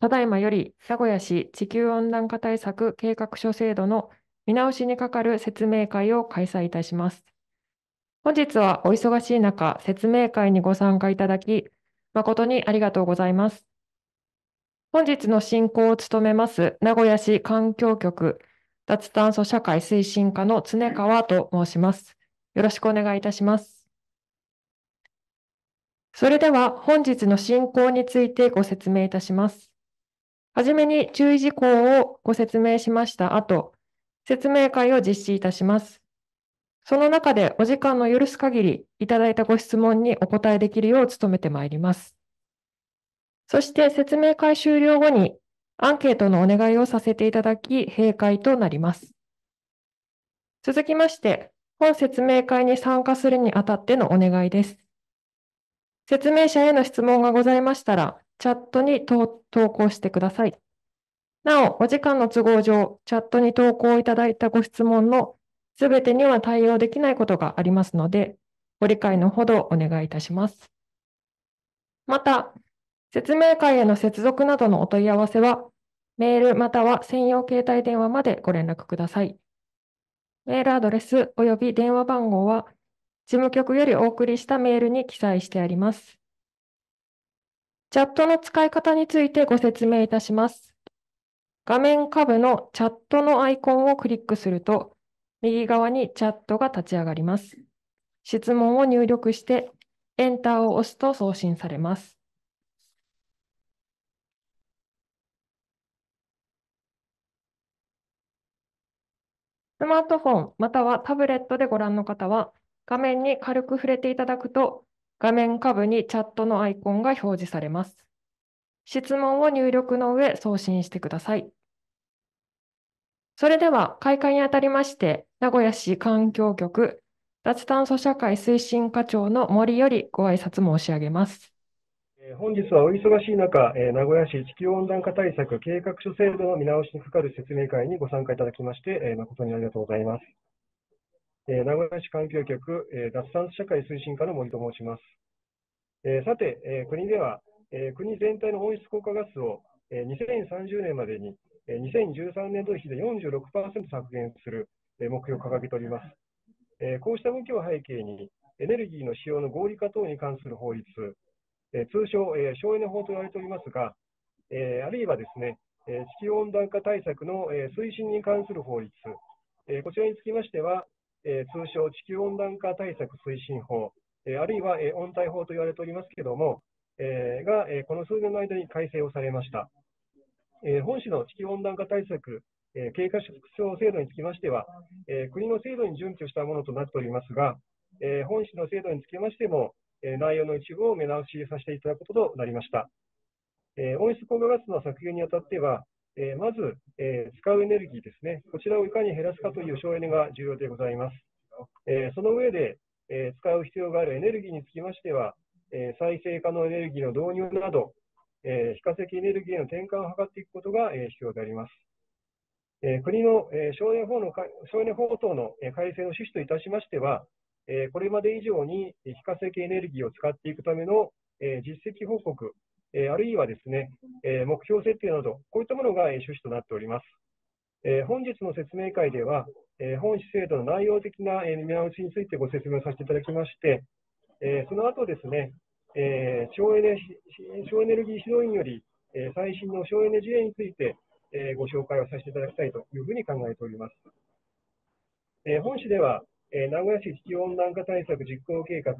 ただいまより名古屋市地球温暖化対策計画書制度の見直しにかかる説明会を開催いたします。本日はお忙しい中、説明会にご参加いただき、誠にありがとうございます。本日の進行を務めます、名古屋市環境局脱炭素社会推進課の常川と申します。よろしくお願いいたします。それでは本日の進行についてご説明いたします。はじめに注意事項をご説明しました後、説明会を実施いたします。その中でお時間の許す限りいただいたご質問にお答えできるよう努めてまいります。そして説明会終了後にアンケートのお願いをさせていただき、閉会となります。続きまして、本説明会に参加するにあたってのお願いです。説明者への質問がございましたら、チャットに投稿してください。なお、お時間の都合上、チャットに投稿いただいたご質問のすべてには対応できないことがありますので、ご理解のほどお願いいたします。また、説明会への接続などのお問い合わせは、メールまたは専用携帯電話までご連絡ください。メールアドレス及び電話番号は、事務局よりお送りしたメールに記載してあります。チャットの使い方についてご説明いたします。画面下部のチャットのアイコンをクリックすると、右側にチャットが立ち上がります。質問を入力して、エンターを押すと送信されます。スマートフォンまたはタブレットでご覧の方は、画面に軽く触れていただくと、画面下部にチャットのアイコンが表示されます。質問を入力の上送信してください。それでは開会にあたりまして、名古屋市環境局脱炭素社会推進課長の森よりご挨拶申し上げます。本日はお忙しい中、名古屋市地球温暖化対策計画書制度の見直しにかかる説明会にご参加いただきまして、誠にありがとうございます。え名古屋市環境局、え脱炭素社会推進課の森と申します。えさて、え国では、え国全体の温室効果ガスを、え2030年までに、え2013年度比で46%削減する、え目標を掲げております。えこうした動きを背景に、エネルギーの使用の合理化等に関する法律、え通称、え省エネ法と言われておりますが、えあるいはですね、え地球温暖化対策の、え推進に関する法律、えこちらにつきましては、えー、通称地球温暖化対策推進法、えー、あるいは、えー、温帯法と言われておりますけれども、えー、が、えー、この数年の間に改正をされました。えー、本市の地球温暖化対策、えー、経過縮小制度につきましては、えー、国の制度に準拠したものとなっておりますが、えー、本市の制度につきましても、えー、内容の一部を目直しさせていただくこととなりました。えー、温室効果ガスの削減にあたっては、えまず、え使うエネルギーですね、こちらをいかに減らすかという省エネが重要でございます。えその上で、え使う必要があるエネルギーにつきましては、え再生可能エネルギーの導入など、え非化石エネルギーへの転換を図っていくことが、え必要であります。え国の、え省エネ法の省エネ法等の、え改正の趣旨といたしましては、えこれまで以上に非化石エネルギーを使っていくための、え実績報告えあるいはですね、え目標設定など、こういったものが趣旨となっております。え本日の説明会では、え本市制度の内容的なえ見直しについてご説明させていただきまして、えその後ですね、え省エネ省エネルギー指導員より、え最新の省エネ事例について、えご紹介をさせていただきたいというふうに考えております。え本市では、え名古屋市地球温暖化対策実行計画、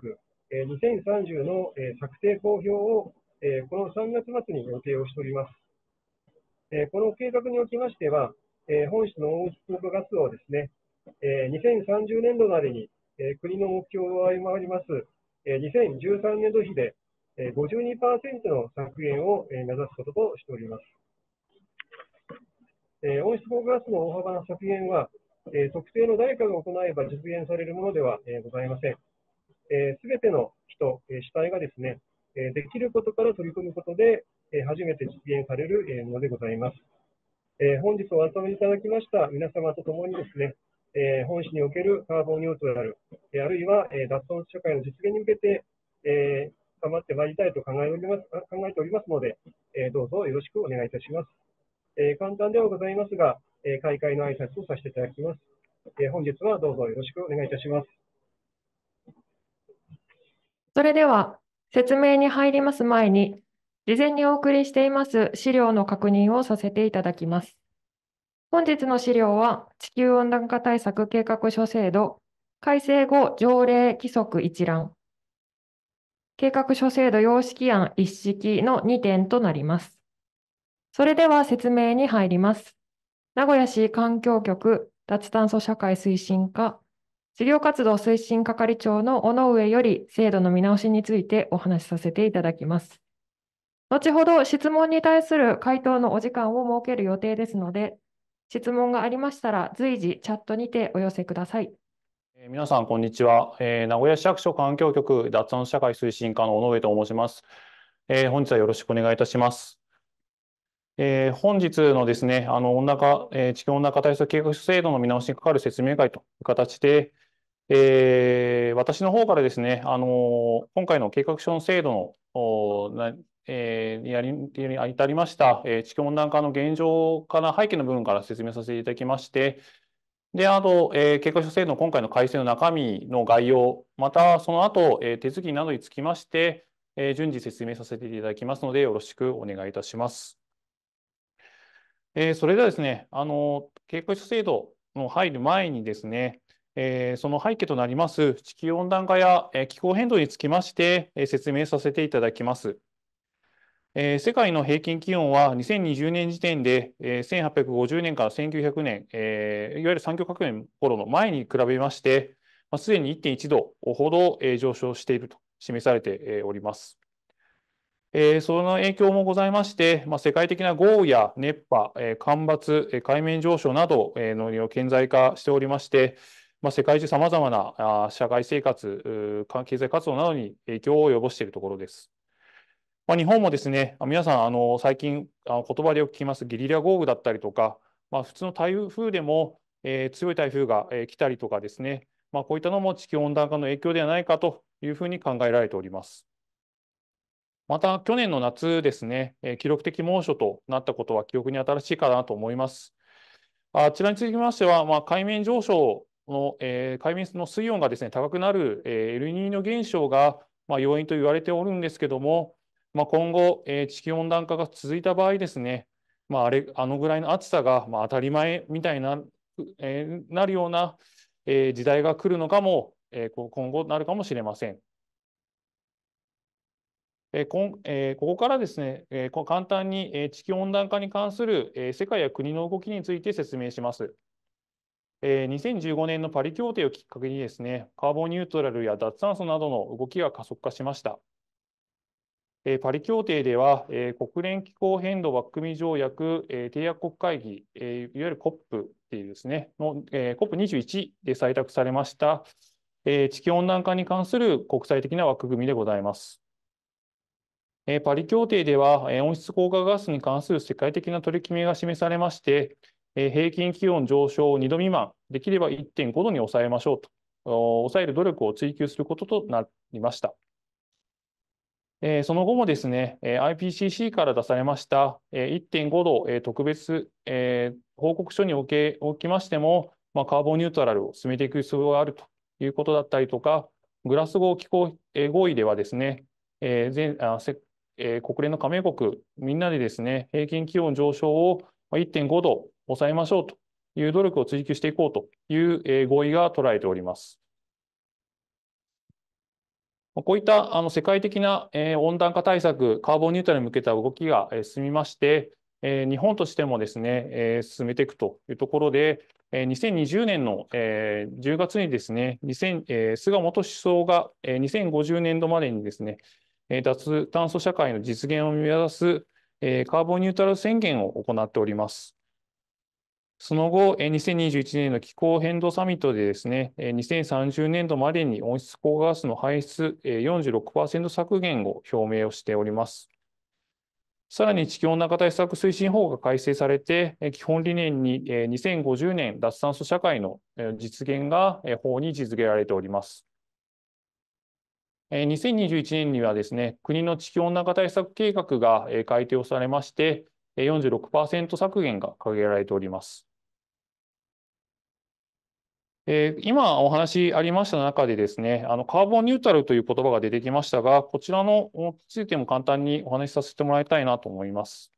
え2030の、え策定公表を、えー、この3月末に予定をしております。えー、この計画におきましては、えー、本質の温室効果ガスをですね、え2030年度までに、え国の目標を上回ります、え2013年度比で、え52%の削減を、え目指すこととしております。え温室効果ガスの大幅な削減は、え特定の誰かが行えば実現されるものでは、えございません。す、え、べ、ての人、え主体がですね、えできることから取り組むことで、え初めて実現される、えものでございます。え本日お集まりいただきました皆様と共にですね、え本市におけるカーボンニュートラル、えあるいは、え脱走社会の実現に向けて、え頑張ってまいりたいと考えおります考えておりますので、えどうぞよろしくお願いいたします。え簡単ではございますが、え開会の挨拶をさせていただきます。え本日はどうぞよろしくお願いいたします。それでは、説明に入ります前に、事前にお送りしています資料の確認をさせていただきます。本日の資料は、地球温暖化対策計画書制度改正後条例規則一覧、計画書制度様式案一式の2点となります。それでは説明に入ります。名古屋市環境局脱炭素社会推進課事業活動推進係長の尾上より制度の見直しについてお話しさせていただきます。後ほど質問に対する回答のお時間を設ける予定ですので、質問がありましたら随時チャットにてお寄せください。皆さん、こんにちは。えー、名古屋市役所環境局脱炭素社会推進課の尾上と申します。えー、本日はよろしくお願いいたします。えー、本日のですね、あの温暖化、えー、地球温暖化対策計画制度の見直しにかかる説明会という形で、えー、私の方からですね、あの今回の計画書の制度のえー、やりに至りました、えー、地球温暖化の現状から背景の部分から説明させていただきまして、で、あと、えー、計画書制度の今回の改正の中身の概要、またその後、えー、手続きなどにつきまして、えー、順次説明させていただきますので、よろしくお願いいたします。えー、それではですね、あの、計画書制度の入る前にですね、えー、その背景となります地球温暖化や、えー、気候変動につきまして、えー、説明させていただきます。えー、世界の平均気温は2020年時点で、えー、1850年から1900年、えー、いわゆる産業革命頃の前に比べまして、まあ、すでに1.1度ほど、えー、上昇していると示されて、おります。えー、その影響もございまして、まあ、世界的な豪雨や熱波、えー、干ばつ、えー、海面上昇など、えー、の顕在化しておりまして、まあ、世界中さまざまな社会生活、経済活動などに影響を及ぼしているところです。まあ、日本もですね、皆さん、あの最近、言葉でよく聞きますゲリラ豪雨だったりとか、まあ、普通の台風でも、えー、強い台風が、えー、来たりとかですね、まあ、こういったのも地球温暖化の影響ではないかというふうに考えられております。また、去年の夏ですね、えー、記録的猛暑となったことは記憶に新しいかなと思います。あちらにつきましては、まあ、海面上昇この、えー、海面の水温がですね高くなる、えー、エルニーニョ現象が、まあ、要因と言われておるんですけども、まあ、今後、えー、地球温暖化が続いた場合ですね、まあ、あれあのぐらいの暑さが、まあ、当たり前みたいな,、えー、なるような、えー、時代が来るのかも、えー、今後なるかもしれません。えーこえー、ここからですね、えー、簡単に、えー、地球温暖化に関する、えー、世界や国の動きについて説明します。えー、2015年のパリ協定をきっかけにですね、カーボンニュートラルや脱炭素などの動きが加速化しました。えー、パリ協定では、えー、国連気候変動枠組み条約、え締約国会議、えいわゆる COP っていうですね、の、え COP21 で採択されました、え地球温暖化に関する国際的な枠組みでございます。えパリ協定では、え温室効果ガスに関する世界的な取り決めが示されまして、え平均気温上昇を2度未満、できれば1.5度に抑えましょうと、抑える努力を追求することとなりました。えその後もですね、え IPCC から出されました、え1.5度、え特別、え報告書におけおきましても、まあ、カーボンニュートラルを進めていく必要があるということだったりとか、グラスゴー気候、え合意ではですね、え全あせえ国連の加盟国みんなでですね、平均気温上昇を1.5度抑えましょうという努力を追求していこうという合意が捉えております。こういったあの世界的な温暖化対策、カーボンニュートラルに向けた動きが進みまして、日本としてもですね、進めていくというところで、2020年の10月にですね、菅元首相が2050年度までにですね、脱炭素社会の実現を目指すカーボンニュートラル宣言を行っております。その後、2021年の気候変動サミットでですね、2030年度までに温室効果ガスの排出46%削減を表明をしております。さらに地球温暖化対策推進法が改正されて、基本理念に2050年脱炭素社会の実現が法にづけられております。2021年にはですね、国の地球温暖化対策計画が改定をされまして、46%削減が掲げられております。えー、今お話ありました中でですね、あのカーボンニュートラルという言葉が出てきましたが、こちらのついても簡単にお話しさせてもらいたいなと思います。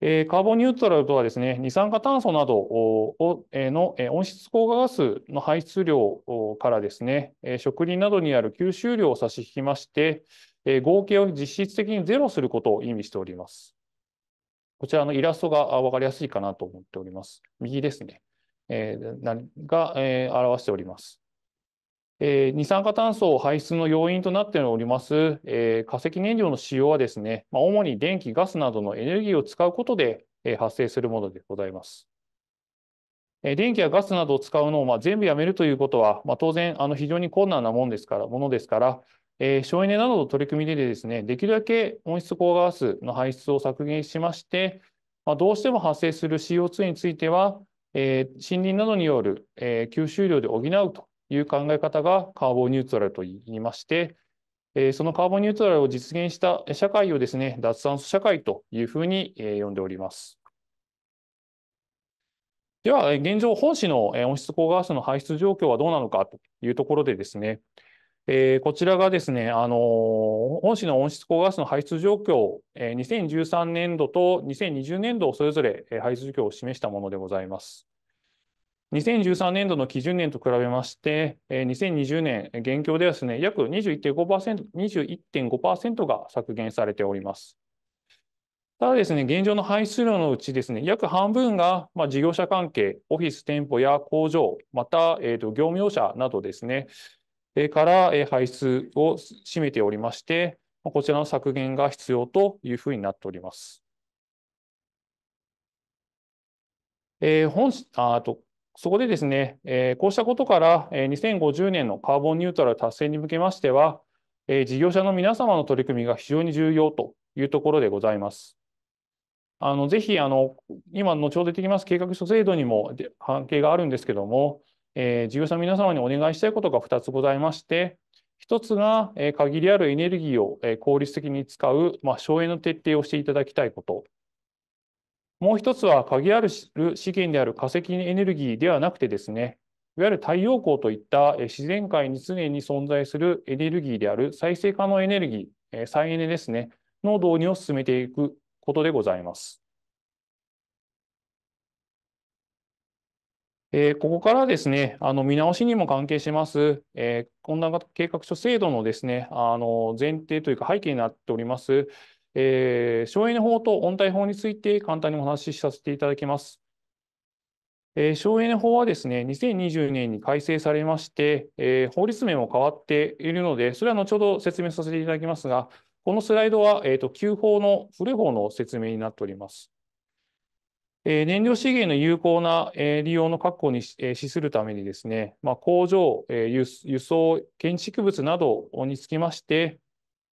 えー、カーボンニュートラルとはですね、二酸化炭素などをの温室効果ガスの排出量からですね、植林などにある吸収量を差し引きまして、合計を実質的にゼロすることを意味しております。こちらのイラストが分かりやすいかなと思っております。右ですね。えー、が、え表しております。え二酸化炭素を排出の要因となっております、え化石燃料の使用はですね、まあ、主に電気、ガスなどのエネルギーを使うことで、え発生するものでございます。え電気やガスなどを使うのを、まあ、全部やめるということは、まあ、当然あの非常に困難なものですからものですから、え省エネなどの取り組みでですね、できるだけ温室効果ガスの排出を削減しまして、まあ、どうしても発生する CO2 については、えー、森林などによる、えー、吸収量で補うという考え方がカーボンニュートラルと言いまして、えー、そのカーボンニュートラルを実現した社会をですね、脱炭素社会というふうに、えー、呼んでおります。では、現状、本市の温室効果ガスの排出状況はどうなのかというところでですね、えー、こちらがですね、あのー、本市の温室効果ガスの排出状況、えー、2013年度と2020年度をそれぞれ、排出状況を示したものでございます。2013年度の基準年と比べまして、えー、2020年、現況ではですね、約21.5% 2 1が削減されております。ただですね、現状の排出量のうちですね、約半分が、まあ、事業者関係、オフィス、店舗や工場、また、えーと業務用車などですね、から排出を占めておりまして、こちらの削減が必要というふうになっております。えー、本あとそこでですね、えー、こうしたことから、えー、2050年のカーボンニュートラル達成に向けましては、えー、事業者の皆様の取り組みが非常に重要というところでございます。あのぜひあの、今、後ほど出てきます計画書制度にも関係があるんですけども、えー、事業者の皆様にお願いしたいことが2つございまして、1つが、えー、限りあるエネルギーを、えー、効率的に使う、まあ、省エネの徹底をしていただきたいこと。もう1つは、限りある資源である化石エネルギーではなくてですね、いわゆる太陽光といった自然界に常に存在するエネルギーである再生可能エネルギー、再エネですね、の導入を進めていくことでございます。えー、ここからですね、あの見直しにも関係します、えー、温暖化計画書制度のですね、あの前提というか背景になっております、えー、省エネ法と温帯法について簡単にお話しさせていただきます。えー、省エネ法はですね、2020年に改正されまして、えー、法律面も変わっているので、それは後ほど説明させていただきますが、このスライドは、えーと、旧法の古い法の説明になっております。燃料資源の有効な利用の確保に資するためにですね、まあ、工場、輸送、建築物などにつきまして、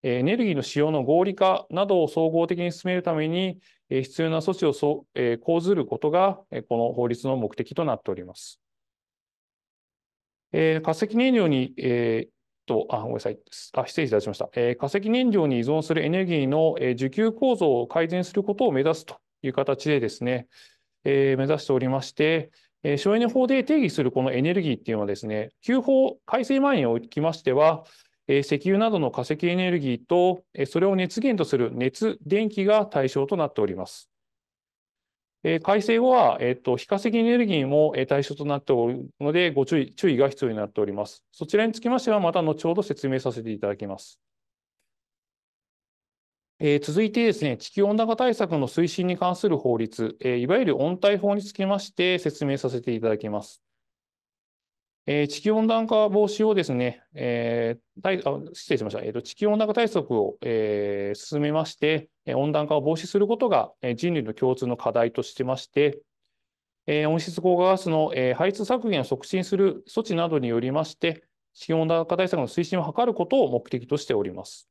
エネルギーの使用の合理化などを総合的に進めるために必要な措置を講ずることが、この法律の目的となっております。化石燃料に、えーと、あ、ごめんなさい。あ、失礼いたしました。えー、化石燃料に依存するエネルギーの、えー、需給構造を改善することを目指すという形でですね、えー、目指しておりまして、えー、省エネ法で定義するこのエネルギーっていうのはですね、旧法改正前におきましては、えー、石油などの化石エネルギーと、えー、それを熱源とする熱、電気が対象となっております。え改正後は、えっと、非化石エネルギーも、え対象となっておるので、ご注意注意が必要になっております。そちらにつきましては、また後ほど説明させていただきます。えー、続いてですね、地球温暖化対策の推進に関する法律、えー、いわゆる温帯法につきまして説明させていただきます。えー、地球温暖化防止をですね、えー、失礼しました、えーと、地球温暖化対策を、えー、進めまして、温暖化を防止することが人類の共通の課題としてまして、えー、温室効果ガスの、えー、排出削減を促進する措置などによりまして、地球温暖化対策の推進を図ることを目的としております。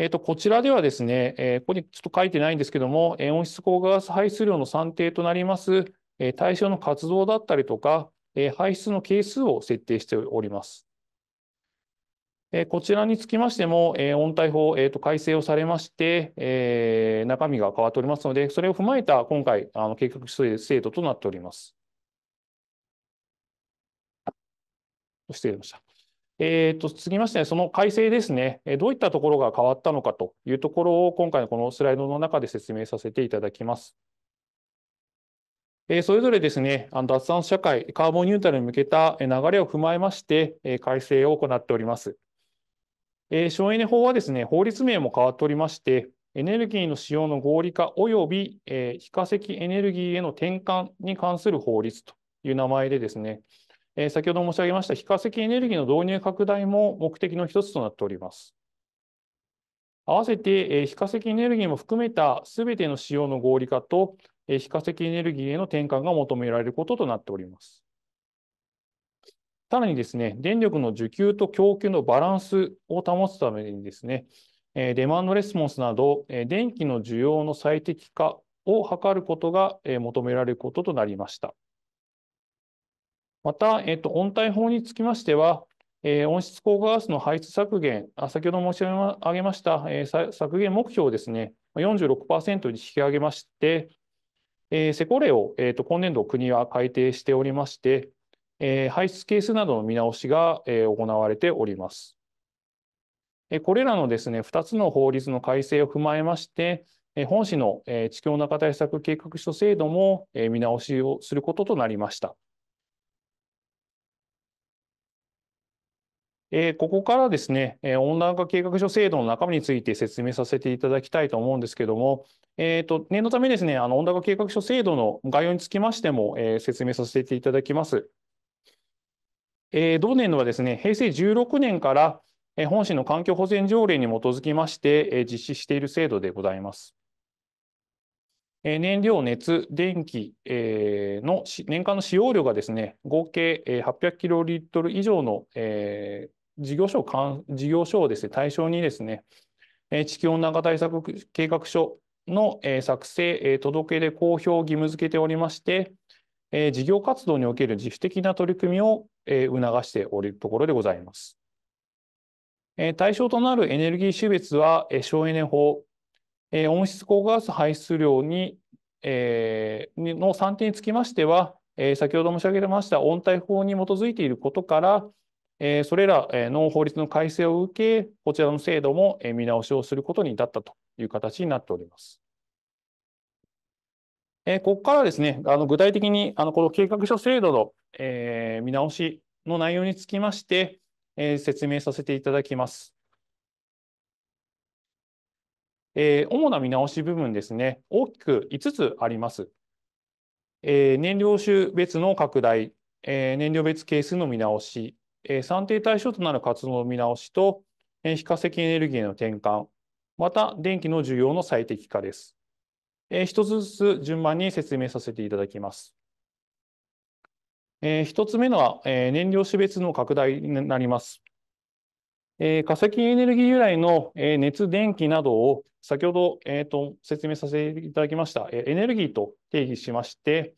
えー、とこちらではですね、えー、ここにちょっと書いてないんですけども、え温室効果ガス排出量の算定となります、えー、対象の活動だったりとか、えー、排出の係数を設定しております。えー、こちらにつきましても、えー、温帯法、えー、と改正をされまして、えー、中身が変わっておりますので、それを踏まえた今回、あの計画制度となっております。失礼しました。えー、と次まして、その改正ですね、どういったところが変わったのかというところを、今回のこのスライドの中で説明させていただきます。それぞれですね、脱炭素社会、カーボンニュートラルに向けた流れを踏まえまして、改正を行っております。省エネ法はですね、法律名も変わっておりまして、エネルギーの使用の合理化及び非化石エネルギーへの転換に関する法律という名前でですね、え先ほど申し上げました非化石エネルギーの導入拡大も目的の一つとなっております。合わせて、え非化石エネルギーも含めたすべての使用の合理化と、え非化石エネルギーへの転換が求められることとなっております。さらにですね、電力の需給と供給のバランスを保つためにですね、えデマンドレスポンスなど、え電気の需要の最適化を図ることが、え求められることとなりました。また、えっと、温帯法につきましては、えー、温室効果ガスの排出削減、あ先ほど申し上げました、えー、削減目標をですね、46%に引き上げまして、えー、施工例を、えーと今年度、国は改定しておりまして、えー、排出係数などの見直しが、えー、行われております。えー、これらのですね2つの法律の改正を踏まえまして、えー、本市の、えー、地球温暖化対策計画書制度も、えー、見直しをすることとなりました。えー、ここからですね、えー、温暖化計画書制度の中身について説明させていただきたいと思うんですけども、えーと、念のためですね、あの温暖化計画書制度の概要につきましても、えー、説明させていただきます。えー、同年度はですね、平成16年から、えー、本市の環境保全条例に基づきまして、えー、実施している制度でございます。燃料、熱、電気の年間の使用量がですね、合計800キロリットル以上の事業所を事業所をですね、対象にですね、地球温暖化対策計画書の作成、届け出、公表を義務付けておりまして、事業活動における自主的な取り組みを促しておるところでございます。対象となるエネルギー種別は省エネ法、温室効果ガス排出量にの算定につきましては、先ほど申し上げました温帯法に基づいていることから、えー、それらの法律の改正を受け、こちらの制度も見直しをすることに至ったという形になっております。えー、ここからですね、あの具体的にあのこの計画書制度の、えー、見直しの内容につきまして、えー、説明させていただきます。えー、主な見直し部分ですね、大きく5つあります。えー、燃料種別の拡大、えー、燃料別係数の見直し、え算定対象となる活動の見直しと、え非化石エネルギーへの転換、また電気の需要の最適化です。えー、一つずつ順番に説明させていただきます。えー、一つ目のは、えー、燃料種別の拡大になります。えー、化石エネルギー由来の、えー、熱、電気などを先ほど、えーと、と説明させていただきました、えー、エネルギーと定義しまして、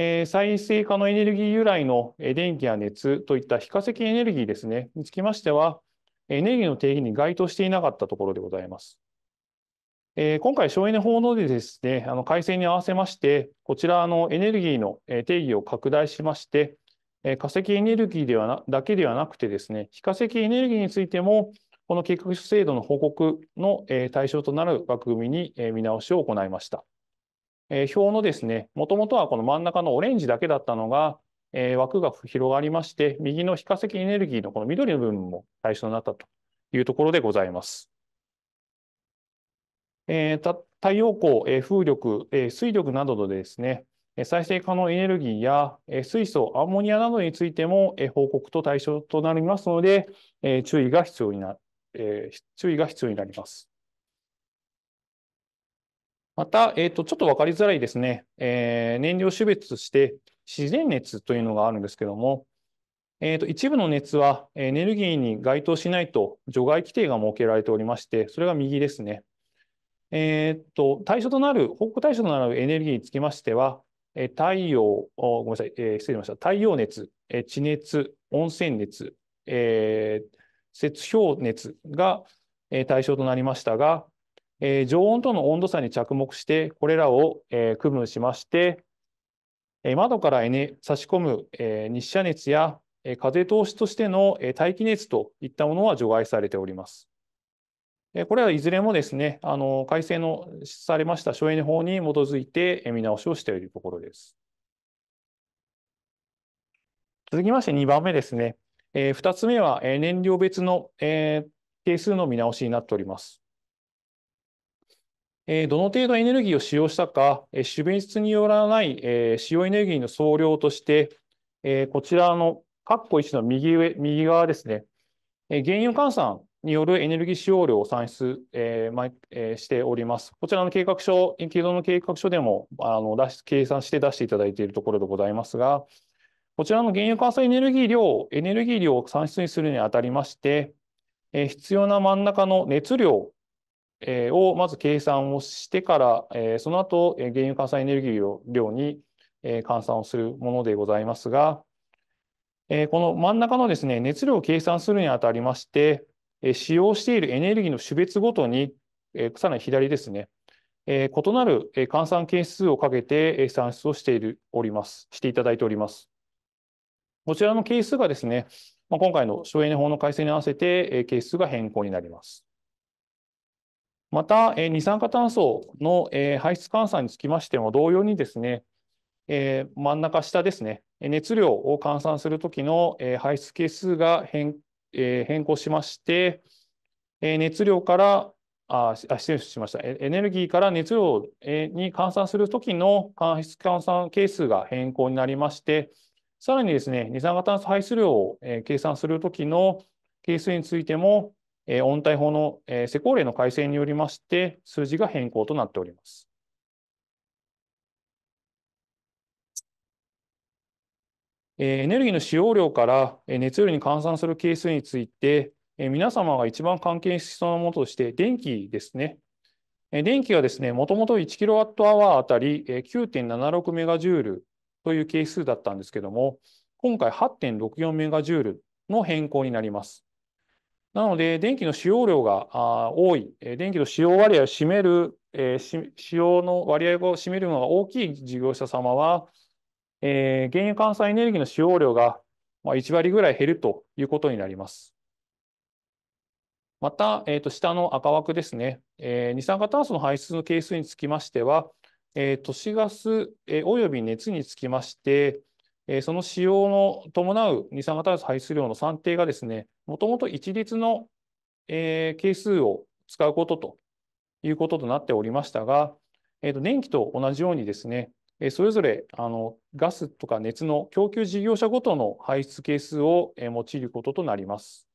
えー、再生可能エネルギー由来の電気や熱といった非化石エネルギーですね、につきましては、エネルギーの定義に該当していなかったところでございます。えー、今回、省エネ法のでですね、あの改正に合わせまして、こちらのエネルギーの定義を拡大しまして、えー、化石エネルギーではなだけではなくてですね、非化石エネルギーについても、この計画制度の報告の対象となる枠組みに見直しを行いました。えー、表のですね、もともとはこの真ん中のオレンジだけだったのが、えー、枠が広がりまして、右の非化石エネルギーのこの緑の部分も対象になったというところでございます。えー、太陽光、えー、風力、えー、水力などのですね、再生可能エネルギーや水素、アンモニアなどについても報告と対象となりますので、注意が必要にな、注意が必要になります。また、えーと、ちょっと分かりづらいですね、えー、燃料種別として自然熱というのがあるんですけども、えーと、一部の熱はエネルギーに該当しないと除外規定が設けられておりまして、それが右ですね。えーと、対象となる、報告対象となるエネルギーにつきましては、え太陽ごめんなさい、えー、失礼しました、太陽熱、え地熱、温泉熱、えー、雪氷熱が、え対象となりましたが、えー、常温との温度差に着目して、これらを、えー、区分しまして、えー、窓から、ね、差し込む、えー、日射熱や、えー、風通しとしての、えー、大気熱といったものは除外されております。えー、これはいずれもですね、あの改正のされました省エネ法に基づいて、えー、見直しをしているところです。続きまして2番目ですね。えー、2つ目は、えー、燃料別の、えー、定数の見直しになっております。えどの程度エネルギーを使用したか、え便種別によらない、え使用エネルギーの総量として、えこちらの括弧1の右上、右側ですね、え原油換算によるエネルギー使用量を算出、えまえしております。こちらの計画書、既存の計画書でもあの出し計算して出していただいているところでございますが、こちらの原油換算エネルギー量、エネルギー量を算出にするにあたりまして、え必要な真ん中の熱量をまず計算をしてから、その後、原油換算エネルギー量に換算をするものでございますが、この真ん中のですね、熱量を計算するにあたりまして、使用しているエネルギーの種別ごとに、さらに左ですね、異なる換算係数をかけて算出をしているおります、していただいております。こちらの係数がですね、今回の省エネ法の改正に合わせて係数が変更になります。また、えー、二酸化炭素の、えー、排出換算につきましても同様にですね、えー、真ん中下ですね、熱量を換算するときの、えー、排出係数が変,、えー、変更しまして、えー、熱量からあ失礼しましたエネルギーから熱量に換算するときの排出換算係数が変更になりまして、さらにですね、二酸化炭素排出量を計算するときの係数についても、えー、温帯法の、えー、施行令の改正によりまして、数字が変更となっております。えー、エネルギーの使用量から熱量に換算する係数について、えー、皆様が一番関係しそうなものとして、電気ですね。えー、電気がですね、もともと 1kWh あたり 9.76MJ という係数だったんですけども、今回8.64メガジュールの変更になります。なので、電気の使用量が多い、電気の使用割合を占める、え使用の割合を占めるのが大きい事業者様は、え原油換算エネルギーの使用量が1割ぐらい減るということになります。また、えー、と下の赤枠ですね、えー、二酸化炭素の排出の係数につきましては、えー、都市ガス、えー、および熱につきまして、えー、その使用の伴う二酸化炭素排出量の算定がですね、もともと一律の、えー、係数を使うことということとなっておりましたが、えー、と電気と同じようにですね、えー、それぞれあのガスとか熱の供給事業者ごとの排出係数を、えー、用いることとなります。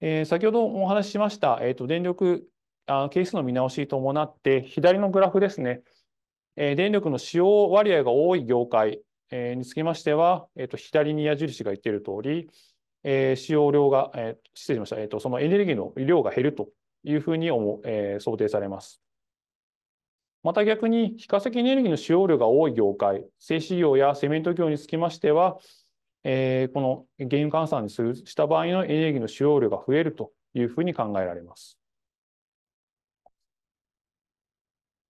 えー、先ほどお話ししました、えー、と電力あ係数の見直しに伴って、左のグラフですね、えー、電力の使用割合が多い業界、えー、につきましては、えーと、左に矢印が言っている通り、えー、使用量が、えー、失礼しました、えーと、そのエネルギーの量が減るというふうに思、えー、想定されます。また逆に、非化石エネルギーの使用量が多い業界、製紙業やセメント業につきましては、えー、この原油換算にするした場合のエネルギーの使用量が増えるというふうに考えられます。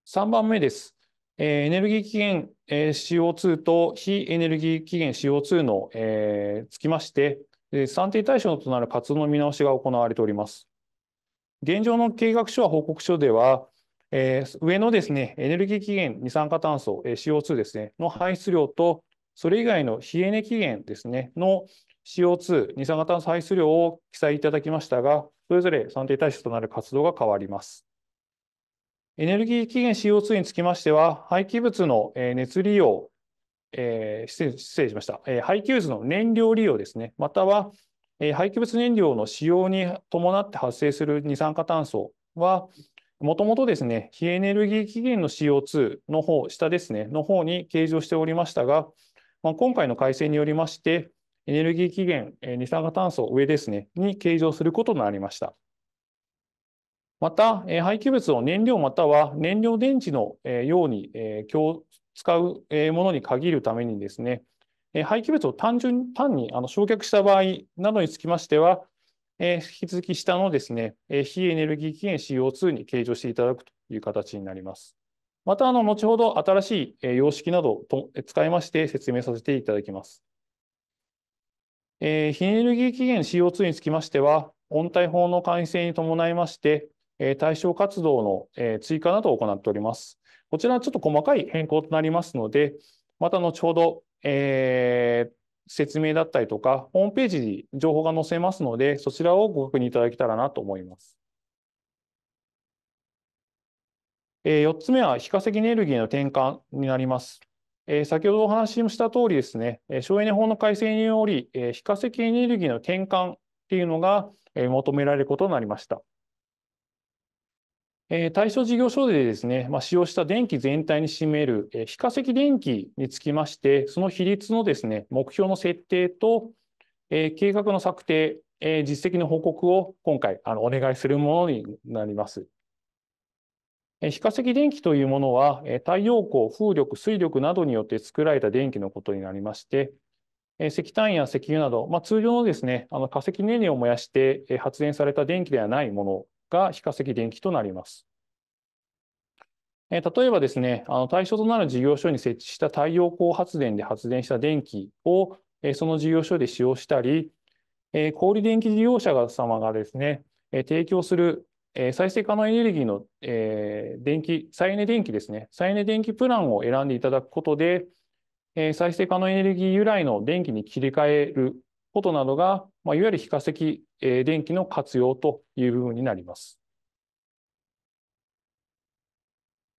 3番目です。えー、エネルギー期限、えー、CO2 と非エネルギー期限 CO2 の、えー、つきまして、算定対象となる活動の見直しが行われております。現状の計画書や報告書では、えー、上のですね、エネルギー期限二酸化炭素、えー、CO2 ですね、の排出量と、それ以外の非エネ期限ですね、の CO2、二酸化炭素排出量を記載いただきましたが、それぞれ算定対象となる活動が変わります。エネルギー期限 CO2 につきましては、廃棄物の熱利用、えー、失礼しました、えー、廃棄物の燃料利用ですね、または、えー、廃棄物燃料の使用に伴って発生する二酸化炭素は、もともとですね、非エネルギー期限の CO2 の方、下ですね、の方に計上しておりましたが、まあ、今回の改正によりまして、エネルギー期限、えー、二酸化炭素上ですね、に計上することとなりました。また、廃棄物を燃料または燃料電池のように使うものに限るためにですね、廃棄物を単純単に焼却した場合などにつきましては、引き続き下のですね、非エネルギー期限 CO2 に計上していただくという形になります。また、後ほど新しい様式などを使いまして説明させていただきます。非エネルギー期限 CO2 につきましては、温帯法の改正に伴いまして、え対象活動の、え追加などを行っております。こちらはちょっと細かい変更となりますので、また後ほど、えー、説明だったりとか、ホームページに情報が載せますので、そちらをご確認いただけたらなと思います。え4つ目は、非化石エネルギーの転換になります。え先ほどお話しした通りですね、省エネ法の改正により、え非化石エネルギーの転換っていうのが、え求められることになりました。対象事業所でですね、まあ、使用した電気全体に占める、え非化石電気につきまして、その比率のですね、目標の設定と、えー、計画の策定、えー、実績の報告を今回あのお願いするものになります。え非化石電気というものは、え太陽光、風力、水力などによって作られた電気のことになりまして、え石炭や石油など、まあ、通常のですね、あの化石燃料を燃やして、え発電された電気ではないものが非化石電気となります。例えばですね、あの対象となる事業所に設置した太陽光発電で発電した電気をその事業所で使用したり、小売電気事業者様がですね、提供する再生可能エネルギーの電気、再エネ電気ですね、再エネ電気プランを選んでいただくことで、再生可能エネルギー由来の電気に切り替えることなどが、まあ、いわゆる非化石、えー、電気の活用という部分になります。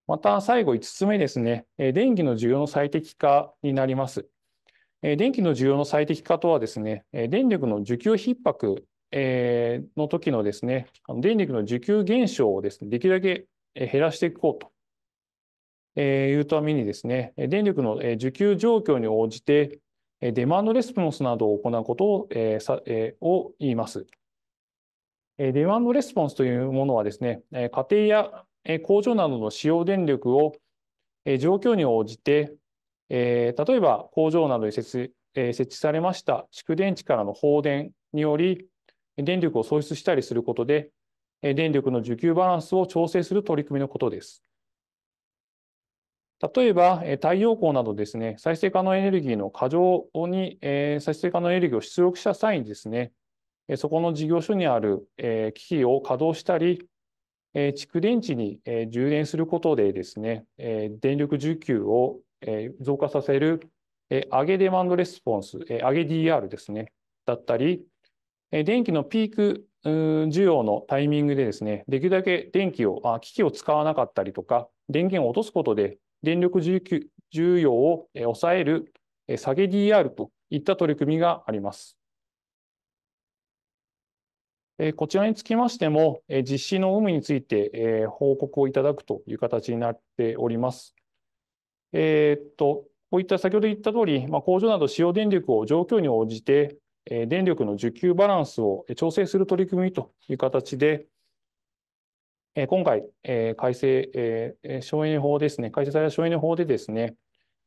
また最後5つ目ですね、電気の需要の最適化になります。電気の需要の最適化とはですね、電力の需給逼迫の時のですね、電力の需給減少をですね、できるだけ減らしていこうというためにですね、電力の需給状況に応じて、デマンドレスポンスなどを行うことを,、えー、を言います。デマンドレスポンスというものはですね、家庭や工場などの使用電力を状況に応じて、例えば工場などに設置されました蓄電池からの放電により電力を創出したりすることで、電力の需給バランスを調整する取り組みのことです。例えば、太陽光などですね、再生可能エネルギーの過剰に、え再生可能エネルギーを出力した際にですね、そこの事業所にある、え機器を稼働したり、え蓄電池に、え充電することでですね、え電力需給を、え増加させる、え上げデマンドレスポンス、え上げ DR ですね、だったり、え電気のピーク需要のタイミングでですね、できるだけ電気を、あ機器を使わなかったりとか、電源を落とすことで電力需要を抑える下げ DR といった取り組みがあります。こちらにつきましても、実施の有無について報告をいただくという形になっております。えー、っと、こういった先ほど言った通り、まあ、工場など使用電力を状況に応じて、電力の需給バランスを調整する取り組みという形で、え今回、え改正、え省エネ法ですね、改正された省エネ法でですね、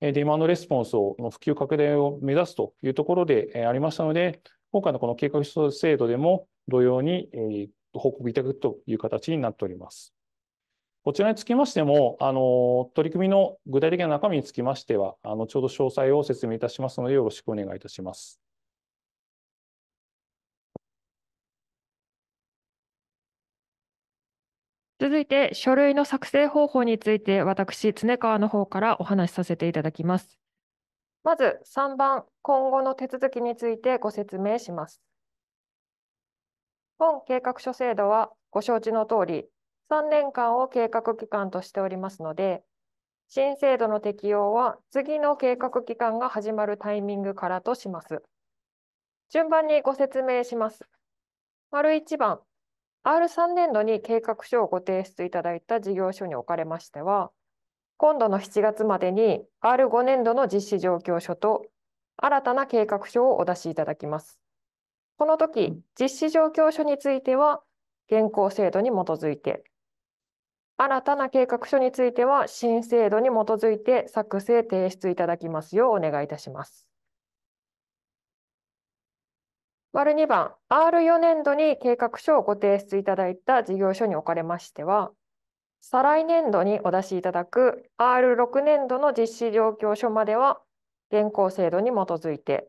デマンドレスポンスをの普及拡大を目指すというところでありましたので、今回のこの計画制度でも同様に、え報告いただくという形になっております。こちらにつきましても、あの取り組みの具体的な中身につきましては、あのちょうど詳細を説明いたしますので、よろしくお願いいたします。続いて書類の作成方法について私常川の方からお話しさせていただきますまず3番今後の手続きについてご説明します本計画書制度はご承知の通り3年間を計画期間としておりますので新制度の適用は次の計画期間が始まるタイミングからとします順番にご説明します丸1番 R3 年度に計画書をご提出いただいた事業所におかれましては、今度の7月までに R5 年度の実施状況書と新たな計画書をお出しいただきます。この時、実施状況書については現行制度に基づいて、新たな計画書については新制度に基づいて作成提出いただきますようお願いいたします。割2番、R4 年度に計画書をご提出いただいた事業所におかれましては、再来年度にお出しいただく R6 年度の実施状況書までは、現行制度に基づいて、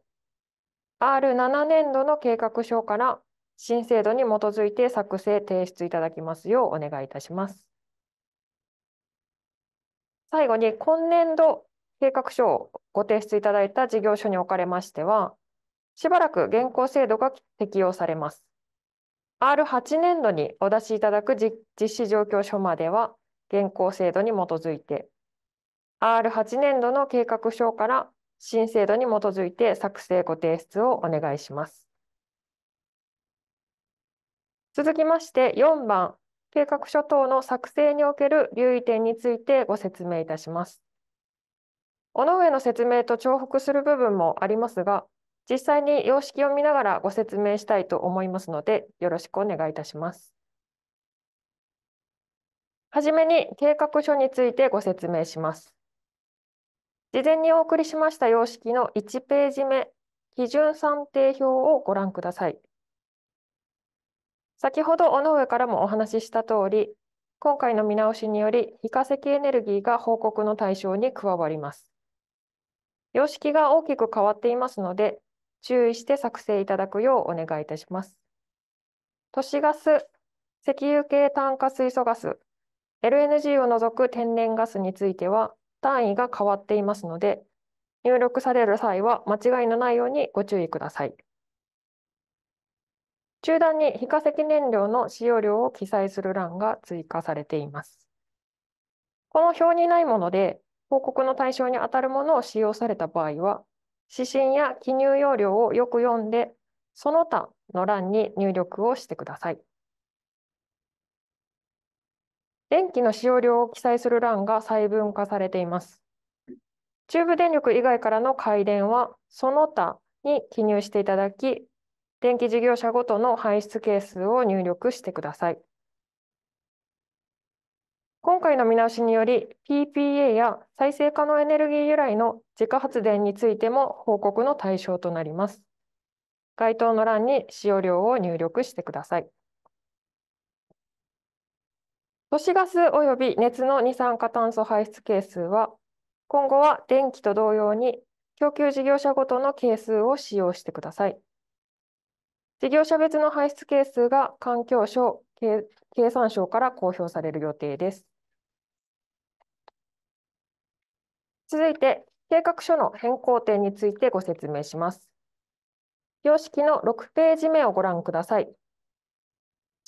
R7 年度の計画書から新制度に基づいて作成、提出いただきますようお願いいたします。最後に、今年度計画書をご提出いただいた事業所におかれましては、しばらく現行制度が適用されます。R8 年度にお出しいただく実施状況書までは現行制度に基づいて、R8 年度の計画書から新制度に基づいて作成ご提出をお願いします。続きまして4番、計画書等の作成における留意点についてご説明いたします。尾上の説明と重複する部分もありますが、実際に様式を見ながらご説明したいと思いますので、よろしくお願いいたします。はじめに計画書についてご説明します。事前にお送りしました様式の1ページ目、基準算定表をご覧ください。先ほど尾上からもお話しした通り、今回の見直しにより非化石エネルギーが報告の対象に加わります。様式が大きく変わっていますので、注意して作成いただくようお願いいたします。都市ガス、石油系炭化水素ガス、LNG を除く天然ガスについては単位が変わっていますので、入力される際は間違いのないようにご注意ください。中段に非化石燃料の使用量を記載する欄が追加されています。この表にないもので、報告の対象にあたるものを使用された場合は、指針や記入要領をよく読んで、その他の欄に入力をしてください。電気の使用量を記載する欄が細分化されています。中部電力以外からの回電は、その他に記入していただき、電気事業者ごとの排出係数を入力してください。今回の見直しにより PPA や再生可能エネルギー由来の自家発電についても報告の対象となります。該当の欄に使用量を入力してください。都市ガス及び熱の二酸化炭素排出係数は、今後は電気と同様に供給事業者ごとの係数を使用してください。事業者別の排出係数が環境省、経産省から公表される予定です。続いて、計画書の変更点についてご説明します。様式の6ページ目をご覧ください。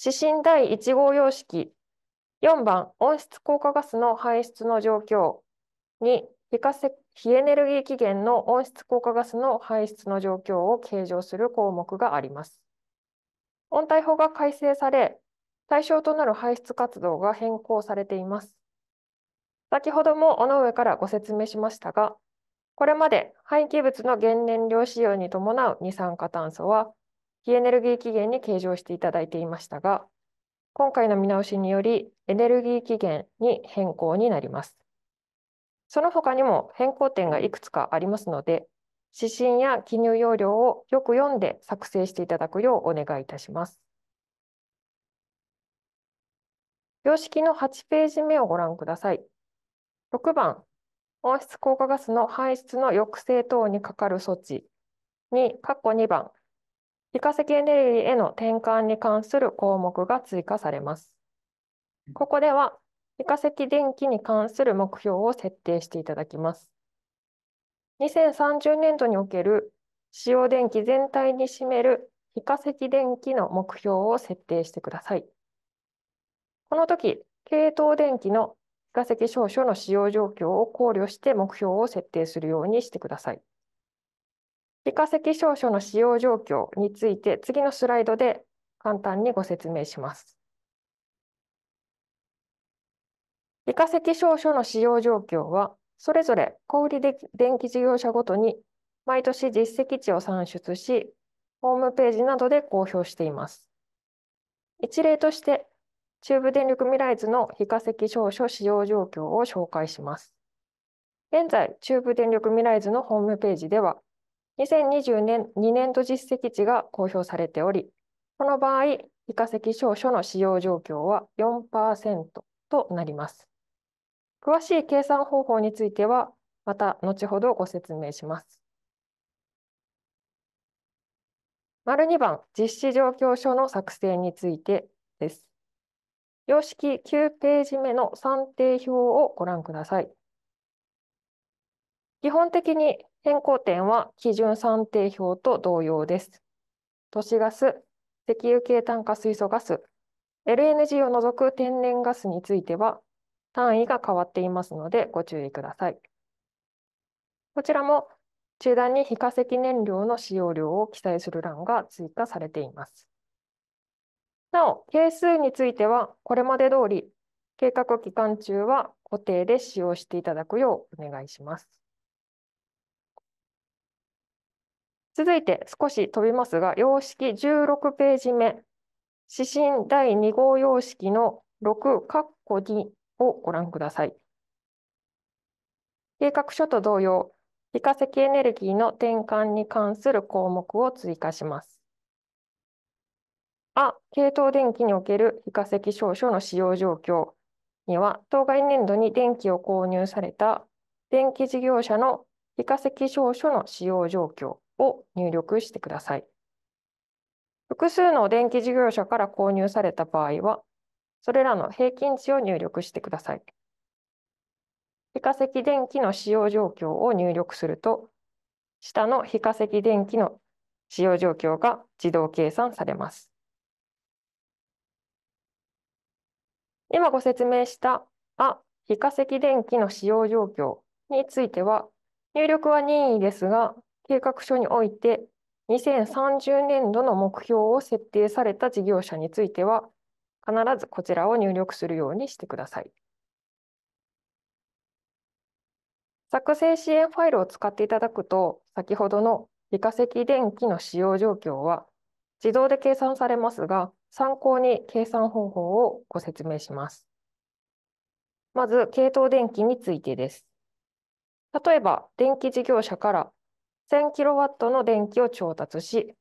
指針第1号様式4番、温室効果ガスの排出の状況2、非化石非エネルギー期限の温室効果ガスの排出の状況を計上する項目があります。温帯法が改正され、対象となる排出活動が変更されています。先ほども尾上からご説明しましたが、これまで廃棄物の原燃料使用に伴う二酸化炭素は、非エネルギー期限に計上していただいていましたが、今回の見直しによりエネルギー期限に変更になります。その他にも変更点がいくつかありますので、指針や記入要領をよく読んで作成していただくようお願いいたします。様式の8ページ目をご覧ください。6番、温室効果ガスの排出の抑制等に係る措置。2、括弧2番、非化石エネルギーへの転換に関する項目が追加されます。ここでは、非化石電気に関する目標を設定していただきます。2030年度における使用電気全体に占める非化石電気の目標を設定してください。この時、系統電気の化石証書の使用状況を考慮して目標を設定するようにしてください。非化石証書の使用状況について次のスライドで簡単にご説明します。非化石証書の使用状況は、それぞれ小売電気事業者ごとに毎年実績値を算出し、ホームページなどで公表しています。一例として、中部電力未来図の非化石証書使用状況を紹介します。現在、中部電力未来図のホームページでは、2020年2年度実績値が公表されており、この場合、非化石証書の使用状況は4%となります。詳しい計算方法については、また後ほどご説明します。丸2番、実施状況書の作成についてです。様式9ページ目の算定表をご覧ください。基本的に変更点は基準算定表と同様です。都市ガス、石油系炭化水素ガス、LNG を除く天然ガスについては単位が変わっていますのでご注意ください。こちらも中段に非化石燃料の使用量を記載する欄が追加されています。なお、係数については、これまで通り、計画期間中は固定で使用していただくようお願いします。続いて少し飛びますが、様式16ページ目、指針第2号様式の6括弧2をご覧ください。計画書と同様、非化石エネルギーの転換に関する項目を追加します。あ、系統電気における非化石証書の使用状況には、当該年度に電気を購入された電気事業者の非化石証書の使用状況を入力してください。複数の電気事業者から購入された場合は、それらの平均値を入力してください。非化石電気の使用状況を入力すると、下の非化石電気の使用状況が自動計算されます。今ご説明したあ、非化石電気の使用状況については、入力は任意ですが、計画書において2030年度の目標を設定された事業者については、必ずこちらを入力するようにしてください。作成支援ファイルを使っていただくと、先ほどの非化石電気の使用状況は自動で計算されますが、参考に計算方法をご説明します。まず、系統電気についてです。例えば、電気事業者から1000 kW の電気を調達し、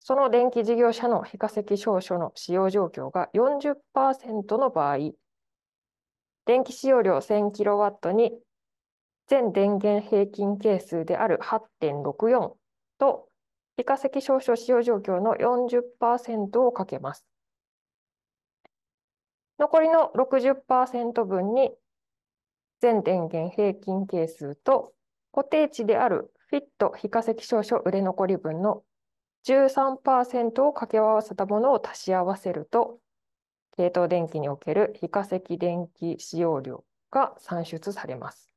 その電気事業者の非化石証書の使用状況が40%の場合、電気使用量 1000kW に全電源平均係数である8.64と非化石証書使用状況の40%をかけます。残りの60%分に全電源平均係数と固定値であるフィット非化石証書売れ残り分の13%を掛け合わせたものを足し合わせると、系統電気における非化石電気使用量が算出されます。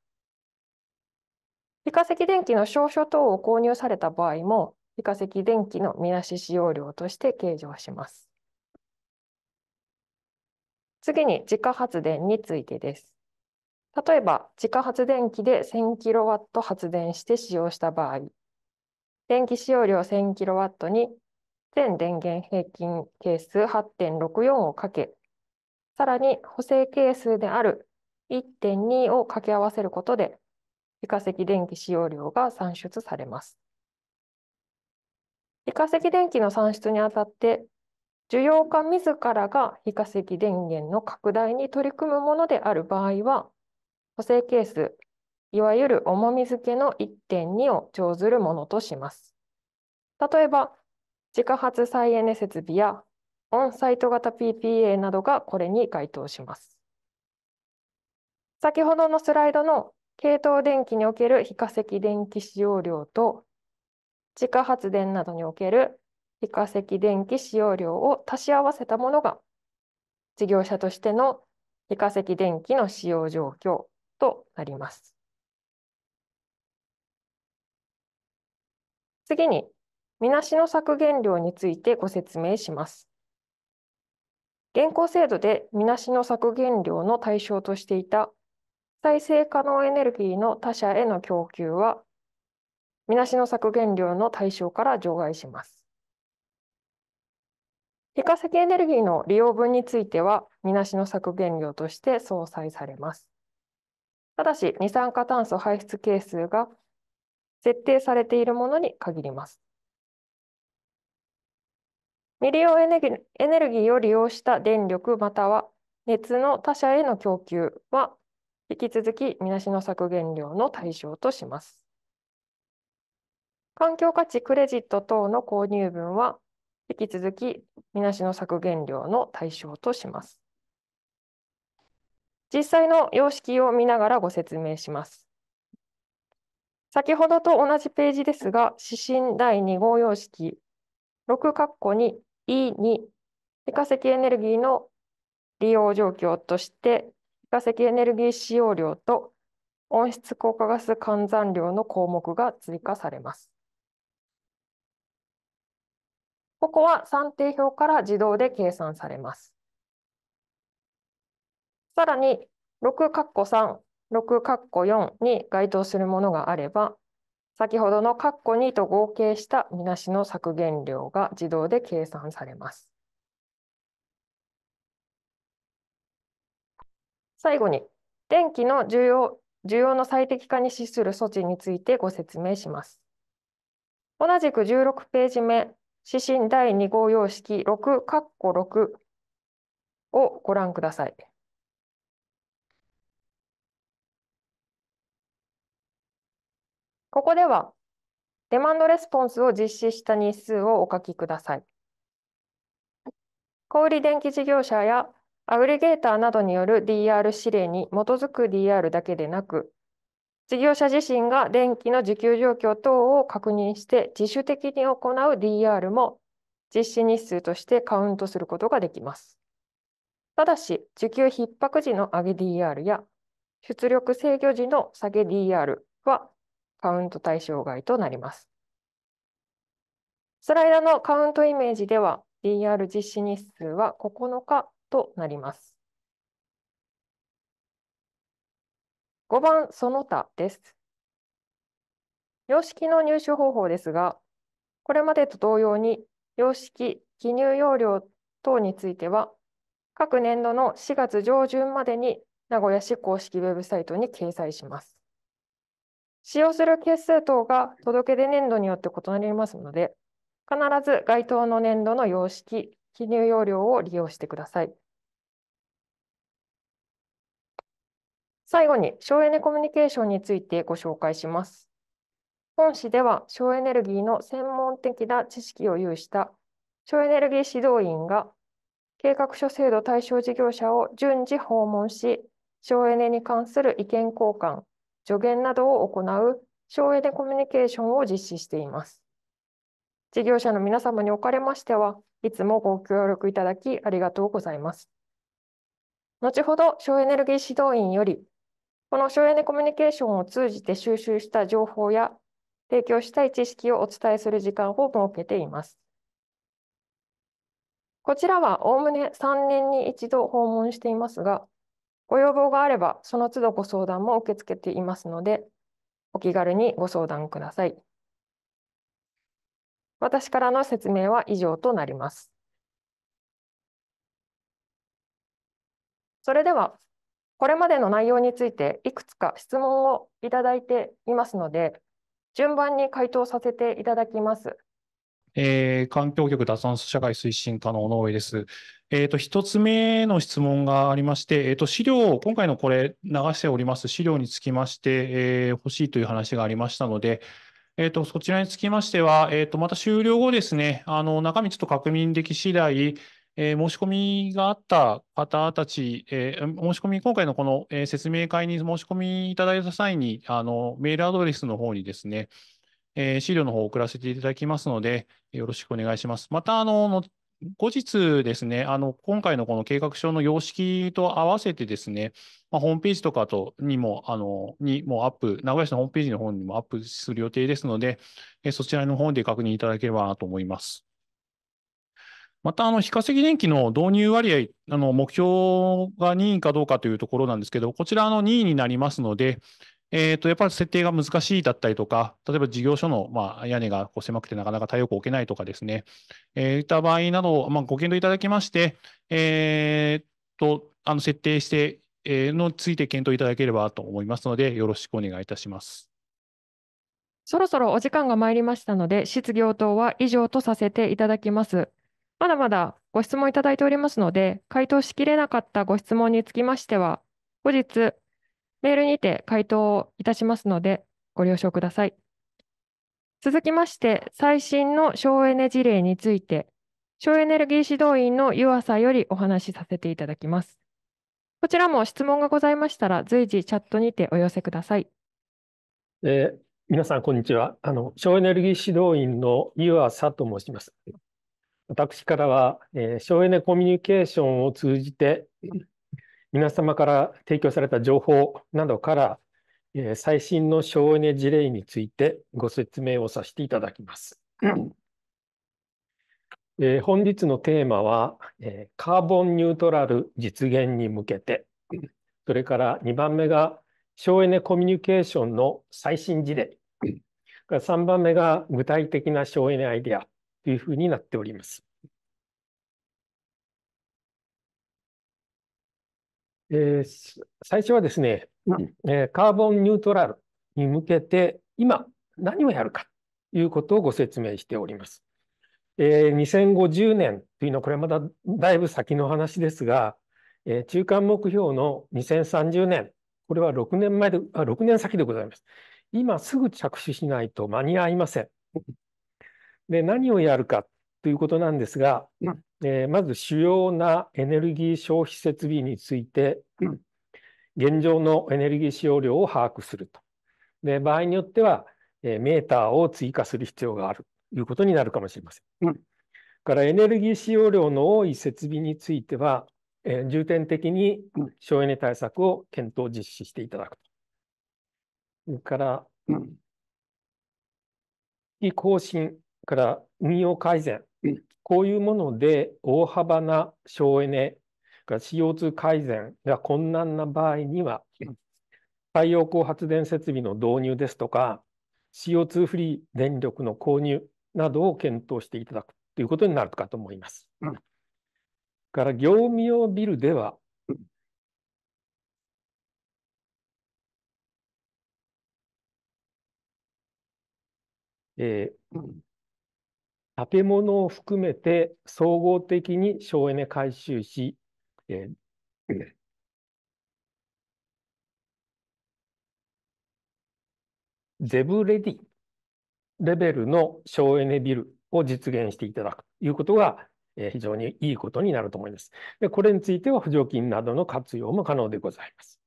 非化石電気の証書等を購入された場合も、非化石電気のみなし使用量として計上します。次に自家発電についてです。例えば、自家発電機で 1000kW 発電して使用した場合、電気使用量 1000kW に全電源平均係数8.64をかけ、さらに補正係数である1.2を掛け合わせることで、自家石電気使用量が算出されます。自家石電気の算出にあたって、需要家自らが非化石電源の拡大に取り組むものである場合は、補正ケース、いわゆる重み付けの1.2を長ずるものとします。例えば、自家発再エネ設備やオンサイト型 PPA などがこれに該当します。先ほどのスライドの系統電気における非化石電気使用量と自家発電などにおける非化石電気使用量を足し合わせたものが事業者としての非化石電気の使用状況となります。次に、みなしの削減量についてご説明します。現行制度でみなしの削減量の対象としていた再生可能エネルギーの他社への供給は、みなしの削減量の対象から除外します。非化石エネルギーの利用分については、みなしの削減量として相殺されます。ただし、二酸化炭素排出係数が設定されているものに限ります。未利用エネエネルギーを利用した電力または熱の他社への供給は、引き続きみなしの削減量の対象とします。環境価値クレジット等の購入分は、引き続き、みなしの削減量の対象とします。実際の様式を見ながらご説明します。先ほどと同じページですが、指針第2号様式6括弧に E2 非化石エネルギーの利用状況として、非化石エネルギー使用量と温室効果ガス換算量の項目が追加されます。ここは算定表から自動で計算されます。さらに、6カッコ3、6カッコ4に該当するものがあれば、先ほどのカッコ2と合計したみなしの削減量が自動で計算されます。最後に、電気の需要需要の最適化に資する措置についてご説明します。同じく16ページ目、指針第2号様式6、括弧6をご覧ください。ここでは、デマンドレスポンスを実施した日数をお書きください。小売電気事業者やアグリゲーターなどによる DR 指令に基づく DR だけでなく、事業者自身が電気の需給状況等を確認して自主的に行う DR も実施日数としてカウントすることができます。ただし、需給逼迫時の上げ DR や出力制御時の下げ DR はカウント対象外となります。スライドのカウントイメージでは DR 実施日数は9日となります。5番その他です。様式の入手方法ですが、これまでと同様に様式、記入要領等については、各年度の4月上旬までに名古屋市公式ウェブサイトに掲載します。使用する係数等が届け出年度によって異なりますので、必ず該当の年度の様式、記入要領を利用してください。最後に省エネコミュニケーションについてご紹介します。本市では省エネルギーの専門的な知識を有した省エネルギー指導員が計画書制度対象事業者を順次訪問し、省エネに関する意見交換、助言などを行う省エネコミュニケーションを実施しています。事業者の皆様におかれましては、いつもご協力いただきありがとうございます。後ほど省エネルギー指導員よりこの省エネコミュニケーションを通じて収集した情報や提供したい知識をお伝えする時間を設けています。こちらはおおむね3年に一度訪問していますが、ご要望があればその都度ご相談も受け付けていますので、お気軽にご相談ください。私からの説明は以上となります。それではこれまでの内容についていくつか質問をいただいていますので、順番に回答させていただきます。えー、環境局脱炭素社会推進課の尾上です。えーと、1つ目の質問がありまして、えーと、資料、今回のこれ、流しております資料につきまして、えー、欲しいという話がありましたので、えーと、そちらにつきましては、えー、とまた終了後ですね、あの中身ちょっと確認でき次第えー、申し込みがあった方たち、えー、申し込み、今回のこの、えー、説明会に申し込みいただいた際に、あのメールアドレスの方にですね、え資料の方を送らせていただきますので、よろしくお願いします。また、あの、後日ですね、あの今回のこの計画書の様式と合わせてですね、まあ、ホームページとかとにもあのにもアップ、名古屋市のホームページの方にもアップする予定ですので、えそちらの方で確認いただければなと思います。また、あの、非化石電気の導入割合、あの、目標が任意かどうかというところなんですけど、こちら、の、任意になりますので、えっ、ー、と、やっぱり設定が難しいだったりとか、例えば事業所の、まあ、屋根がこう狭くてなかなか太陽光を置けないとかですね、えー、いった場合など、まあ、ご検討いただきまして、えっ、ー、と、あの、設定して、えー、のついて検討いただければと思いますので、よろしくお願いいたします。そろそろお時間が参りましたので、質疑応答は以上とさせていただきます。まだまだご質問いただいておりますので、回答しきれなかったご質問につきましては、後日、メールにて回答いたしますので、ご了承ください。続きまして、最新の省エネ事例について、省エネルギー指導員の湯浅よりお話しさせていただきます。こちらも質問がございましたら、随時チャットにてお寄せください。え皆さん、こんにちはあの。省エネルギー指導員の湯浅と申します。私からは、えー、省エネコミュニケーションを通じて、皆様から提供された情報などから、えー、最新の省エネ事例についてご説明をさせていただきます。えー、本日のテーマは、えー、カーボンニュートラル実現に向けて、それから2番目が省エネコミュニケーションの最新事例、3番目が具体的な省エネアイデア、というふうになっております。えー、最初はですね、えー、カーボンニュートラルに向けて今何をやるかということをご説明しております。えー、2050年というのはこれまだだいぶ先の話ですが、えー、中間目標の2030年、これは6年前で、あ6年先でございます。今すぐ着手しないと間に合いません。で、何をやるかということなんですが、えー、まず主要なエネルギー消費設備について、現状のエネルギー使用量を把握すると。で、場合によっては、えー、メーターを追加する必要があるということになるかもしれません。からエネルギー使用量の多い設備については、えー、重点的に省エネ対策を検討実施していただくと。それから、更新から運用改善、こういうもので大幅な省エネ、CO2 改善が困難な場合には、太陽光発電設備の導入ですとか、CO2 フリー電力の購入などを検討していただくということになるかと思います。から業務用ビルでは、えー、建物を含めて総合的に省エネ回収し、えー、ゼブレディレベルの省エネビルを実現していただくということが非常にいいことになると思います。でこれについては補助金などの活用も可能でございます。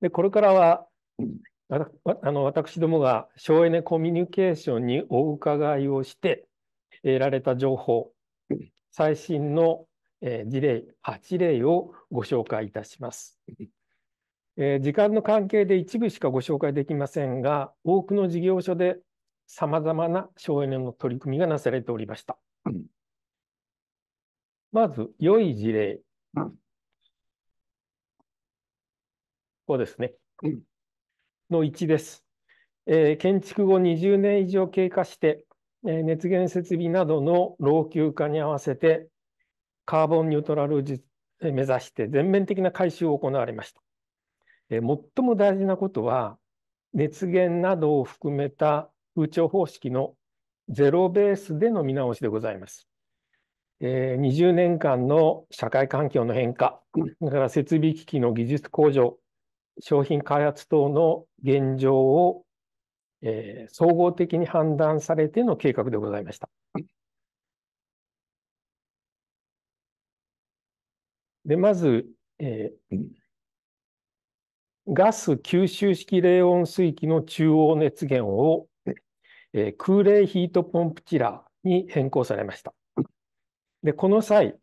でこれからはあの私どもが省エネコミュニケーションにお伺いをして得られた情報、最新の事例8例をご紹介いたします。時間の関係で一部しかご紹介できませんが、多くの事業所でさまざまな省エネの取り組みがなされておりました。まず、良い事例。ここですね。の1です。えー、建築後20年以上経過して、えー、熱源設備などの老朽化に合わせて、カーボンニュートラルを目指して全面的な改修を行われました。えー、最も大事なことは、熱源などを含めた空調方式のゼロベースでの見直しでございます。えー、20年間の社会環境の変化、れから設備機器の技術向上、商品開発等の現状を、えー、総合的に判断されての計画でございました。で、まず、えー、ガス吸収式冷温水器の中央熱源を、えー、空冷ヒートポンプチラーに変更されました。で、この際、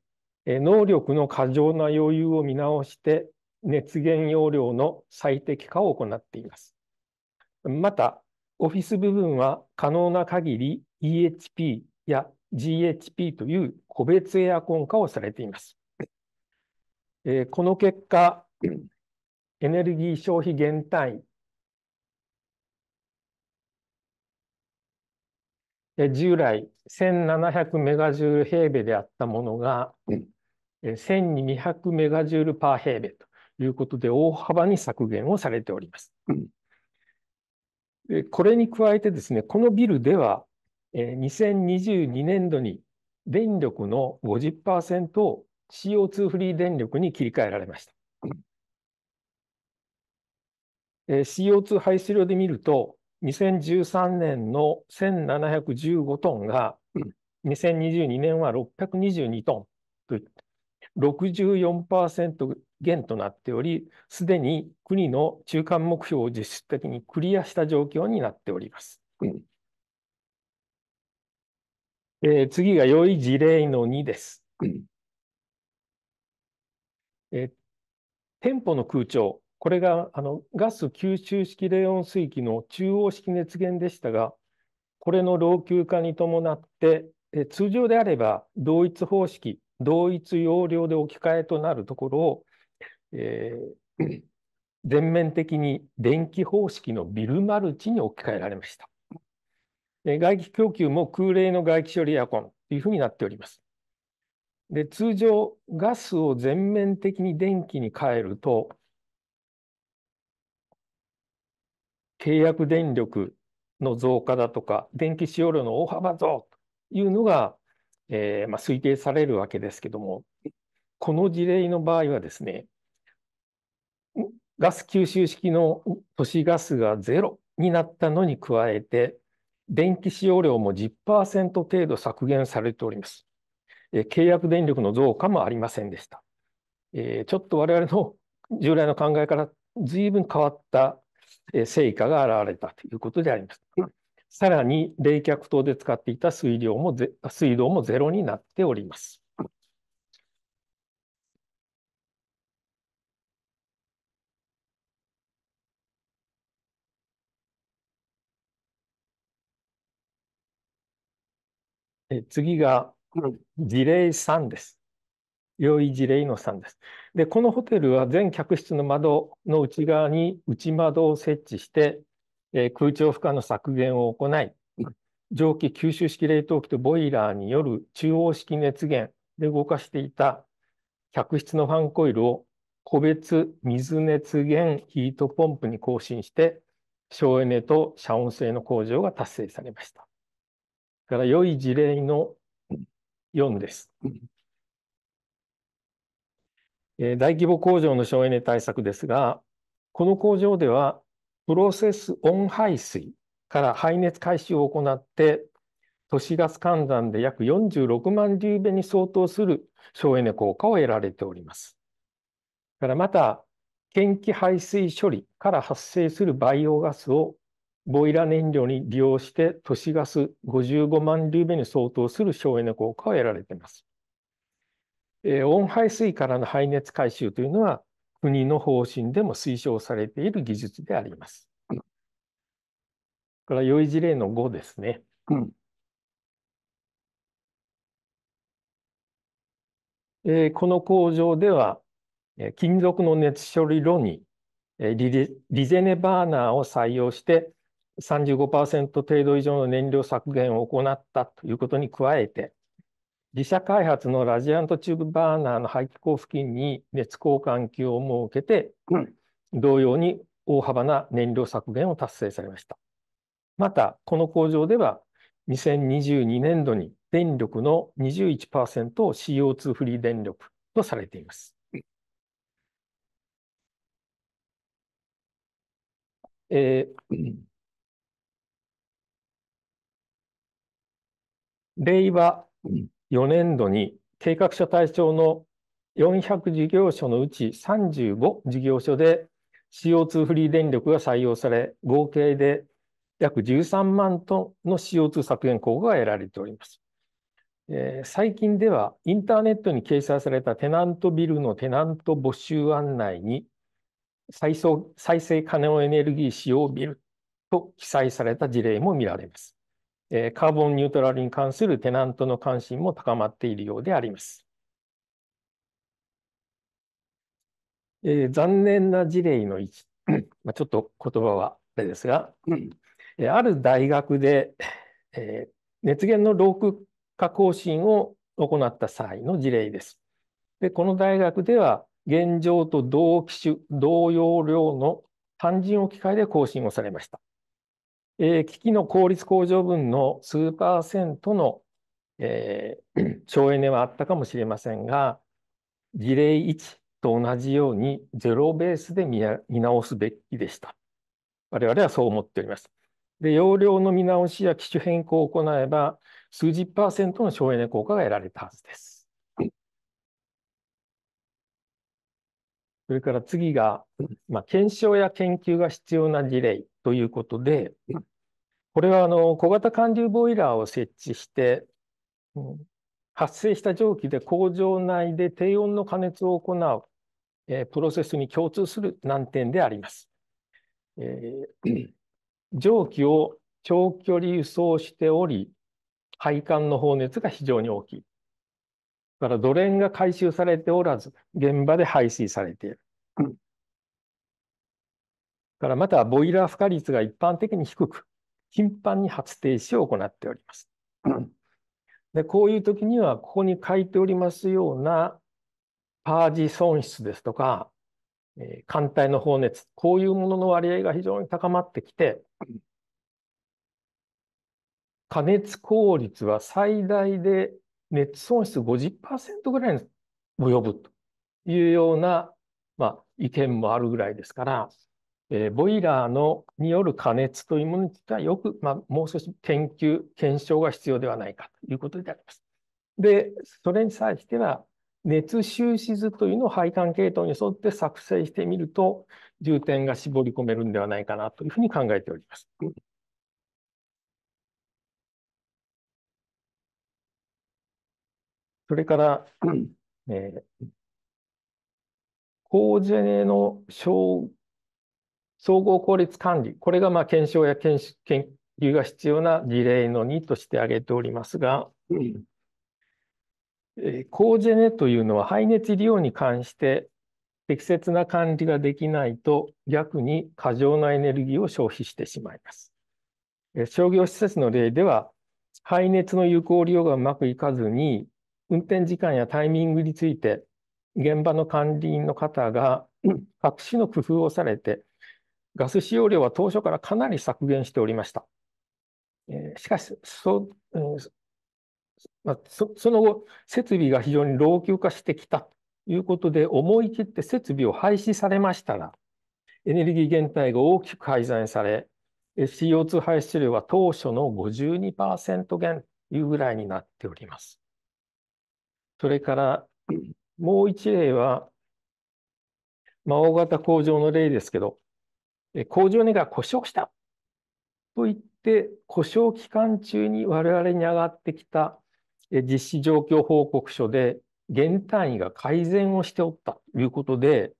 え能力の過剰な余裕を見直して、熱源容量の最適化を行っています。また、オフィス部分は可能な限り EHP や GHP という個別エアコン化をされています。えー、この結果、エネルギー消費減単位、従来1700メガジュール平米であったものが、1200メガジュールパー平米ということで、大幅に削減をされております。でこれに加えてですね、このビルでは、2022年度に電力の50%を CO2 フリー電力に切り替えられました。CO2 排出量で見ると、2013年の1715トンが、2022年は622トン、64%減となっており、すでに国の中間目標を実質的にクリアした状況になっております。うんえー、次が良い事例の2です。うん、え店舗の空調、これがあのガス吸収式冷温水器の中央式熱源でしたが、これの老朽化に伴って、え通常であれば同一方式同一要領で置き換えとなるところを、えー、全面的に電気方式のビルマルチに置き換えられました。外気供給も空冷の外気処理エアコンというふうになっております。で通常、ガスを全面的に電気に変えると、契約電力の増加だとか、電気使用量の大幅増というのがえー、まあ、推定されるわけですけども、この事例の場合はですね、ガス吸収式の都市ガスがゼロになったのに加えて、電気使用量も10%程度削減されております。えー、契約電力の増加もありませんでした。えー、ちょっと我々の従来の考えから随分変わった成果が現れたということであります。さらに冷却塔で使っていた水量も水道もゼロになっております。え次が事例3です。良い事例の3です。で、このホテルは全客室の窓の内側に内窓を設置して、えー、空調負荷の削減を行い、蒸気吸収式冷凍機とボイラーによる中央式熱源で動かしていた客室のファンコイルを個別水熱源ヒートポンプに更新して、省エネと遮音性の向上が達成されました。から良い事例の4です。えー、大規模工場の省エネ対策ですが、この工場ではプロセス温排水から排熱回収を行って、都市ガス換算で約46万リューベに相当する省エネ効果を得られております。からまた、検気排水処理から発生するバイオガスをボイラ燃料に利用して都市ガス55万リューベに相当する省エネ効果を得られています。えー、温排水からの排熱回収というのは国の方針でも推奨されている技術であります。これは良い事例の5ですね。うん、えー、この工場では、えー、金属の熱処理炉に、えー、リリゼネバーナーを採用して35%程度以上の燃料削減を行ったということに加えて、自社開発のラジアントチューブバーナーの排気口付近に熱交換器を設けて、同様に大幅な燃料削減を達成されました。また、この工場では、2022年度に電力の21%を CO2 フリー電力とされています。えー、令和4年度に計画書対象の400事業所のうち35事業所で CO2 フリー電力が採用され、合計で約13万トンの CO2 削減効果が得られております。えー、最近ではインターネットに掲載されたテナントビルのテナント募集案内に再再生可能エネルギー使用ビルと記載された事例も見られます。えカーボンニュートラルに関するテナントの関心も高まっているようであります。えー、残念な事例の1、まあ、ちょっと言葉はあれですが、えー、ある大学で、えー、熱源の老朽化更新を行った際の事例です。でこの大学では現状と同機種同容量の単純置き換えで更新をされました。えー、機器の効率向上分の数パーセントの、えー、省エネはあったかもしれませんが、事例1と同じようにゼロベースで見直すべきでした。我々はそう思っております。で、容量の見直しや機種変更を行えば、数十パーセントの省エネ効果が得られたはずです。それから次が、まあ、検証や研究が必要な事例ということで、これはあの小型貫流ボイラーを設置して、発生した蒸気で工場内で低温の加熱を行う、えプロセスに共通する難点であります。えー、蒸気を長距離輸送しており、配管の放熱が非常に大きい。だからドレンが回収されておらず、現場で排水されている。からまたボイラー負荷率が一般的に低く、頻繁に発停止を行っております。でこういう時には、ここに書いておりますようなパージ損失ですとか、えー、艦隊の放熱、こういうものの割合が非常に高まってきて、加熱効率は最大で熱損失50%ぐらいに及ぶというような、まあ、意見もあるぐらいですから、えー、ボイラーのによる加熱というものについては、よく、まあ、もう少し研究、検証が必要ではないかということであります。で、それに際しては、熱収支図というのを配管系統に沿って作成してみると、重点が絞り込めるんではないかなというふうに考えております。それから、えー、高ジェネの小総合効率管理、これがまあ検証や研究が必要な事例の2として挙げておりますが、うんえー、ジェネというのは排熱利用に関して適切な管理ができないと逆に過剰なエネルギーを消費してしまいます。えー、商業施設の例では排熱の有効利用がうまくいかずに運転時間やタイミングについて現場の管理員の方が各種の工夫をされてガス使用量は当初からかなり削減しておりました。えー、しかしそ、うん、まあ、その後、設備が非常に老朽化してきたということで、思い切って設備を廃止されましたら、エネルギー減退が大きく改ざんされ、CO2 排出量は当初の52%減というぐらいになっております。それから、もう一例は、まあ、大型工場の例ですけど、工場値が故障したと言って、故障期間中に我々に上がってきた実施状況報告書で、原単位が改善をしておったということで、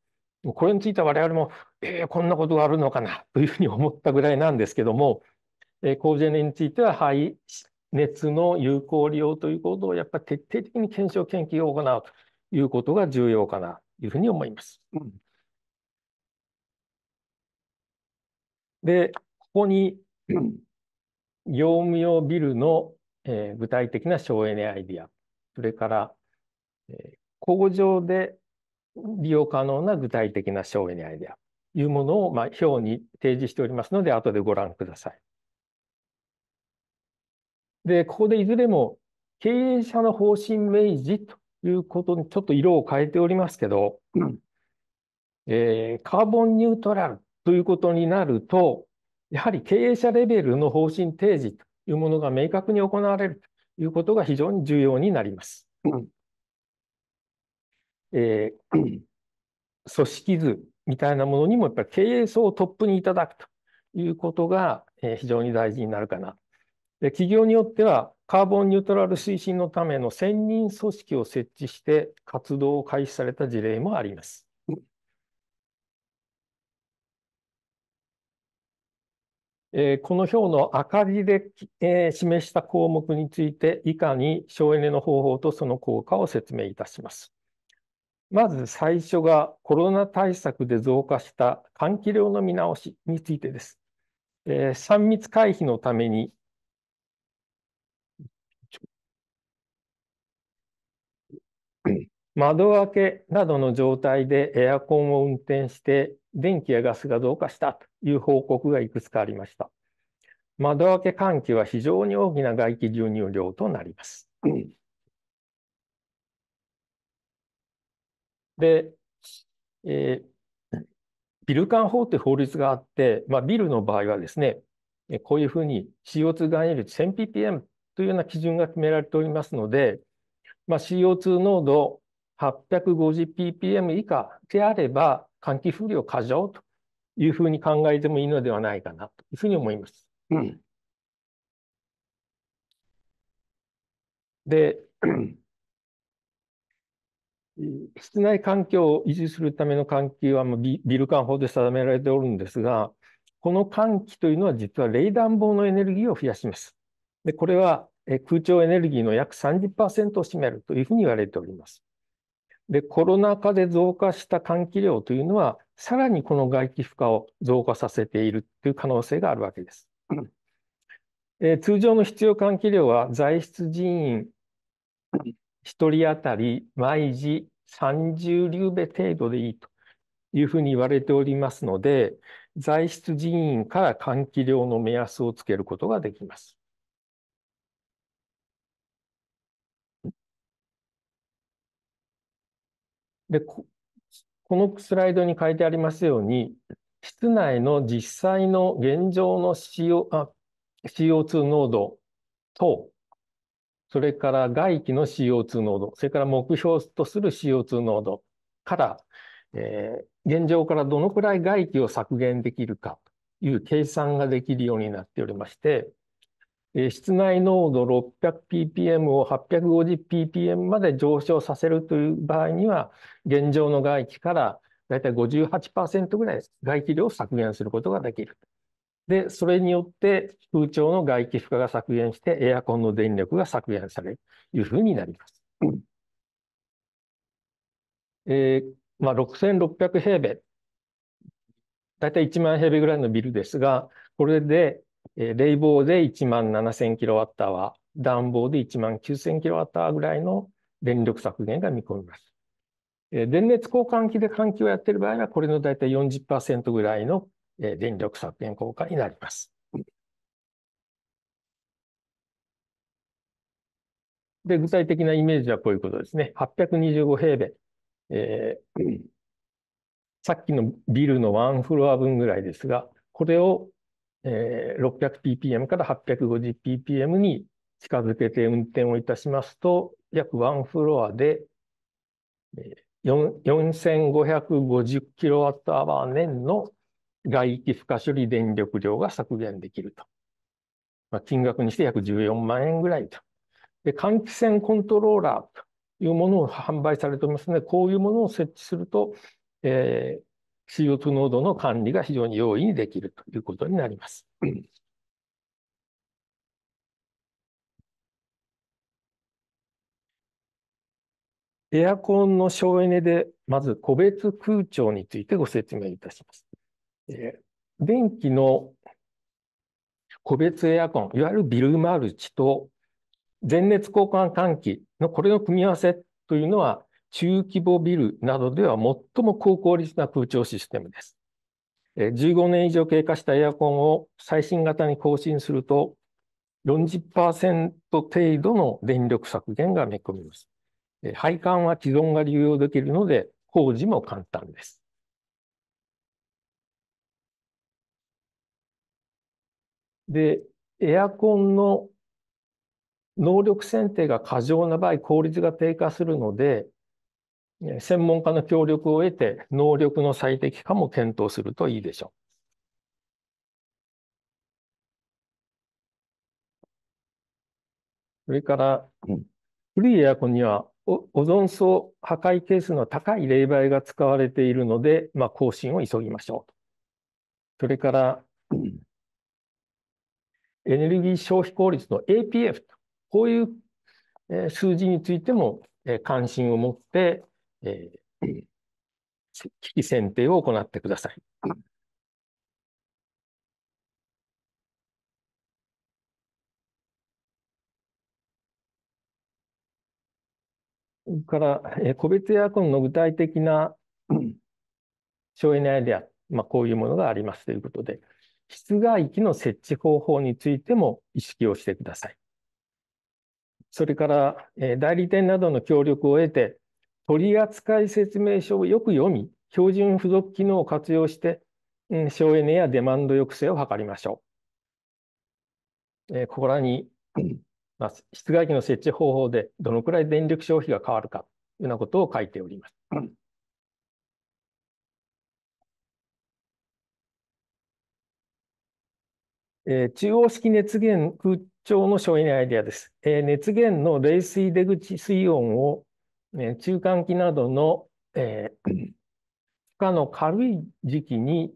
これについては我々も、えー、こんなことがあるのかなというふうに思ったぐらいなんですけども、えー、工場については排熱の有効利用ということをやっぱり徹底的に検証研究を行うということが重要かなというふうに思います。うんで、ここに、業務用ビルの、えー、具体的な省エネアイディア、それから、えー、工場で利用可能な具体的な省エネアイデアというものを、まあ、表に提示しておりますので、後でご覧ください。で、ここでいずれも経営者の方針明示ということにちょっと色を変えておりますけど、えー、カーボンニュートラルということになると、やはり経営者レベルの方針提示というものが明確に行われるということが非常に重要になります。えー、組織図みたいなものにもやっぱり経営層をトップにいただくということが、え非常に大事になるかな。で企業によってはカーボンニュートラル推進のための専任組織を設置して活動を開始された事例もあります。えー、この表の赤字で、えー、示した項目について、以下に省エネの方法とその効果を説明いたします。まず最初がコロナ対策で増加した換気量の見直しについてです。えー、3密回避のために、窓開けなどの状態でエアコンを運転して電気やガスが増加したという報告がいくつかありました。窓開け換気は非常に大きな外気注入量となります。で、えー、ビル管法という法律があって、まあ、ビルの場合はですね、こういうふうに CO2 含有率 1000ppm というような基準が決められておりますので、まあ、CO2 濃度 850ppm 以下であれば、換気風量過剰というふうに考えてもいいのではないかなというふうに思います。うん、で、室内環境を維持するための換気はもうビル管法で定められておるんですが、この換気というのは実は冷暖房のエネルギーを増やします。でこれは空調エネルギーの約30%を占めるというふうに言われております。で、コロナ禍で増加した換気量というのは、さらにこの外気負荷を増加させているという可能性があるわけです。えー、通常の必要換気量は在室人員1人当たり毎時30リューベ程度でいいというふうに言われておりますので、在室人員から換気量の目安をつけることができます。で、ここのスライドに書いてありますように、室内の実際の現状の CO あ CO2 濃度と、それから外気の CO2 濃度、それから目標とする CO2 濃度から、えー、現状からどのくらい外気を削減できるかという計算ができるようになっておりまして、室内濃度 600ppm を 850ppm まで上昇させるという場合には、現状の外気からだいたい58%ぐらい外気量を削減することができる。で、それによって空調の外気負荷が削減して、エアコンの電力が削減されるというふうになります。えーまあ、6600平米、だいたい1万平米ぐらいのビルですが、これでえー、冷房で1万7000キロワットアワー、暖房で1万9000キロワットアワーぐらいの電力削減が見込みます。えー、電熱交換器で換気をやっている場合は、これの大体40%ぐらいの、えー、電力削減効果になります。で、具体的なイメージはこういうことですね。825平米。えー、さっきのビルのワンフロア分ぐらいですが、これをえー、600ppm から 850ppm に近づけて運転をいたしますと、約1フロアで、えー、4550キロワットアワー年の外気負荷処理電力量が削減できると。まあ、金額にして約14万円ぐらいと。で、換気扇コントローラーというものを販売されておりますので、こういうものを設置すると、えー、CO2 濃度の管理が非常に容易にできるということになります。エアコンの省エネで、まず個別空調についてご説明いたします。えー、電気の個別エアコン、いわゆるビルマルチと全熱交換換気のこれの組み合わせというのは、中規模ビルなどでは最も高効率な空調システムです。15年以上経過したエアコンを最新型に更新すると40%程度の電力削減が見込みます。配管は既存が利用できるので工事も簡単です。で、エアコンの能力選定が過剰な場合、効率が低下するので、専門家の協力を得て、能力の最適化も検討するといいでしょう。それから、古いエアコンにはオオゾン層破壊係数の高い冷媒が使われているので、まあ、更新を急ぎましょう。それから、エネルギー消費効率の APF、と、こういう数字についても関心を持ってえー、危機選定を行ってください。それから、えー、個別エアコンの具体的な省エネアイデア、まあ、こういうものがありますということで、室外機の設置方法についても意識をしてください。それから、えー、代理店などの協力を得て、取扱説明書をよく読み、標準付属機能を活用して、うん、省エネやデマンド抑制を図りましょう。えー、ここらに、まあ、室外機の設置方法でどのくらい電力消費が変わるかというようなことを書いております。えー、中央式熱源空調の省エネアイデアです。えー、熱源の冷水出口水温をえ中間期などの、えー、負荷の軽い時期に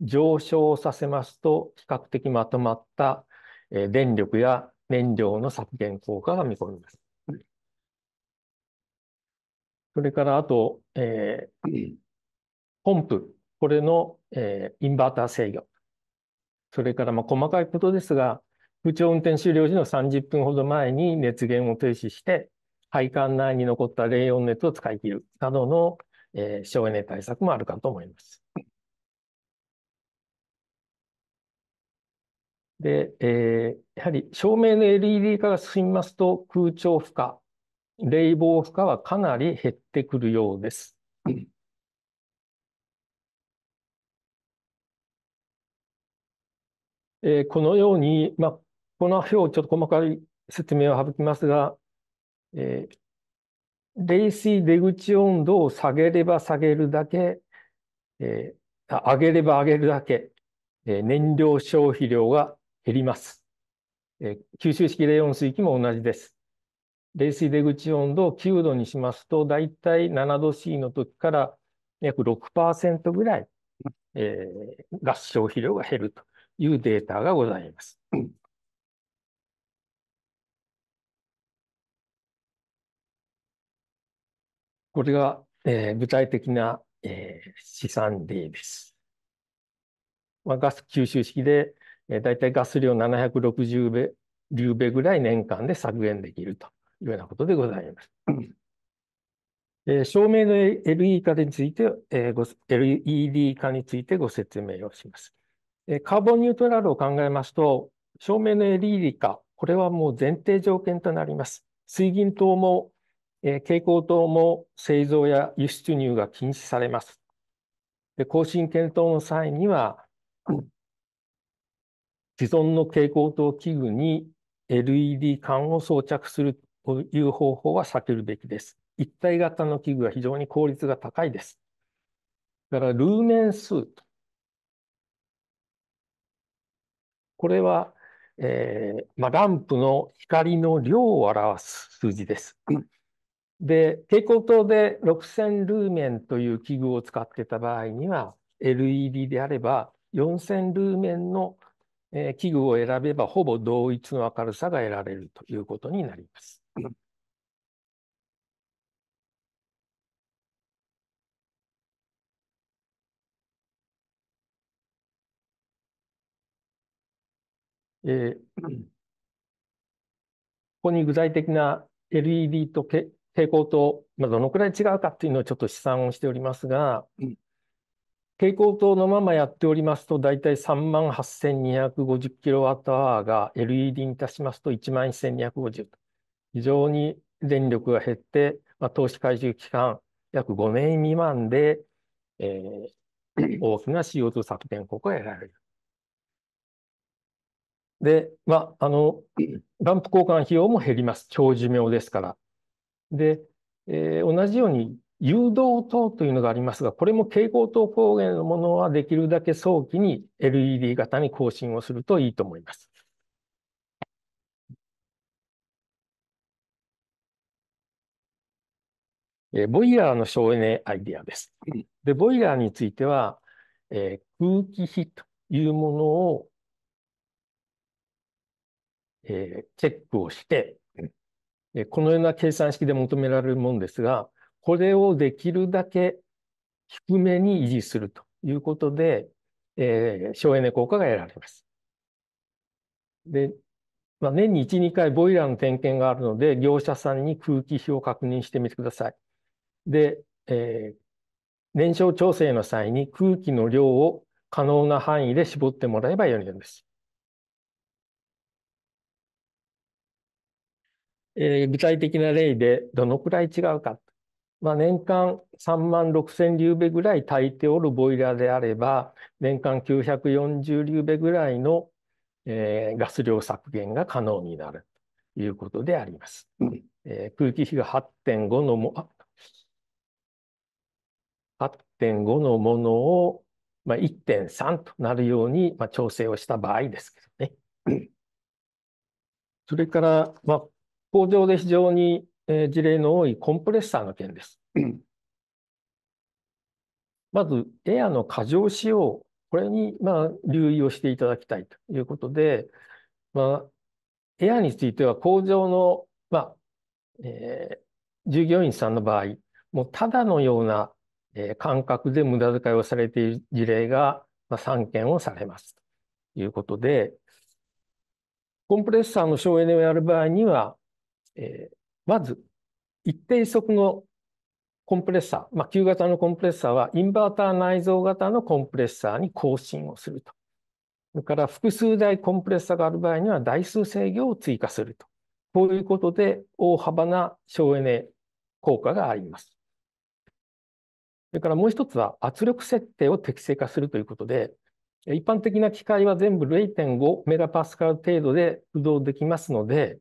上昇させますと、比較的まとまった、えー、電力や燃料の削減効果が見込みます。それからあと、えー、ポンプ、これの、えー、インバーター制御。それからまあ細かいことですが、空調運転終了時の30分ほど前に熱源を停止して、配管内に残った冷温熱を使い切るなどの、えー、省エネ対策もあるかと思います。で、えー、やはり照明の LED 化が進みますと空調負荷、冷房負荷はかなり減ってくるようです。えー、このように、まあ、この表をちょっと細かい説明を省きますが、えー、冷水出口温度を下げれば下げるだけ、えー、上げれば上げるだけ、えー、燃料消費量が減ります、えー。吸収式冷温水器も同じです。冷水出口温度を9度にしますと、だいたい7度 C の時から約6%ぐらい、えー、ガス消費量が減るというデータがございます。これが、えー、具体的な、えー、試例です。まあ、ガス吸収式で、えー、だいたいガス量760ベリューベぐらい年間で削減できるというようなことでございます。えー、照明の LED 化について、えー、ご LED 化についてご説明をします。えー、カーボンニュートラルを考えますと、照明の LED 化、これはもう前提条件となります。水銀灯もえ蛍光灯も製造や輸出入が禁止されます。で更新検討の際には、既存の蛍光灯器具に LED 管を装着するという方法は避けるべきです。一体型の器具は非常に効率が高いです。だからルーメン数と。これは、えーまあ、ランプの光の量を表す数字です。で、蛍光灯で6000ルーメンという器具を使ってた場合には、LED であれば4000ルーメンの器具を選べばほぼ同一の明るさが得られるということになります。えー、ここに具体的な LED とけ傾向と、まあ、どのくらい違うかっていうのをちょっと試算をしておりますが、蛍光灯のままやっておりますと、だいたい3万8250キロワットアワーが LED に達しますと1万1250と。非常に電力が減って、まあ、投資回収期間約5年未満で、えー、大きな CO2 削減効果が得られる。で、まあ、あの、ランプ交換費用も減ります。長寿命ですから。で、えー、同じように誘導灯というのがありますが、これも蛍光灯光源のものはできるだけ早期に LED 型に更新をするといいと思います。えー、ボイラーの省エネアイディアです。で、ボイラーについては、えー、空気比というものを、えー、チェックをして、このような計算式で求められるものですが、これをできるだけ低めに維持するということで、えー、省エネ効果が得られます。で、まあ、年に1、2回ボイラーの点検があるので、業者さんに空気比を確認してみてください。で、えー、燃焼調整の際に空気の量を可能な範囲で絞ってもらえばよいのです。えー、具体的な例でどのくらい違うか。まあ、年間3万6000リューベぐらい炊いておるボイラーであれば、年間940リューベぐらいの、えー、ガス量削減が可能になるということであります。えー、空気比が8.5のも、8.5のものを、まあ、1.3となるように、まあ、調整をした場合ですけどね。それから、まあ、工場で非常に、えー、事例の多いコンプレッサーの件です。まず、エアの過剰使用、これに、まあ、留意をしていただきたいということで、まあ、エアについては工場の、まあえー、従業員さんの場合、もうただのような、えー、感覚で無駄遣いをされている事例が、まあ、3件をされますということで、コンプレッサーの省エネをやる場合には、えー、まず、一定速のコンプレッサー、まあ、旧型のコンプレッサーは、インバーター内蔵型のコンプレッサーに更新をすると。それから複数台コンプレッサーがある場合には、台数制御を追加すると。こういうことで、大幅な省エネ効果があります。それからもう一つは、圧力設定を適正化するということで、一般的な機械は全部0.5メガパスカル程度で駆動できますので、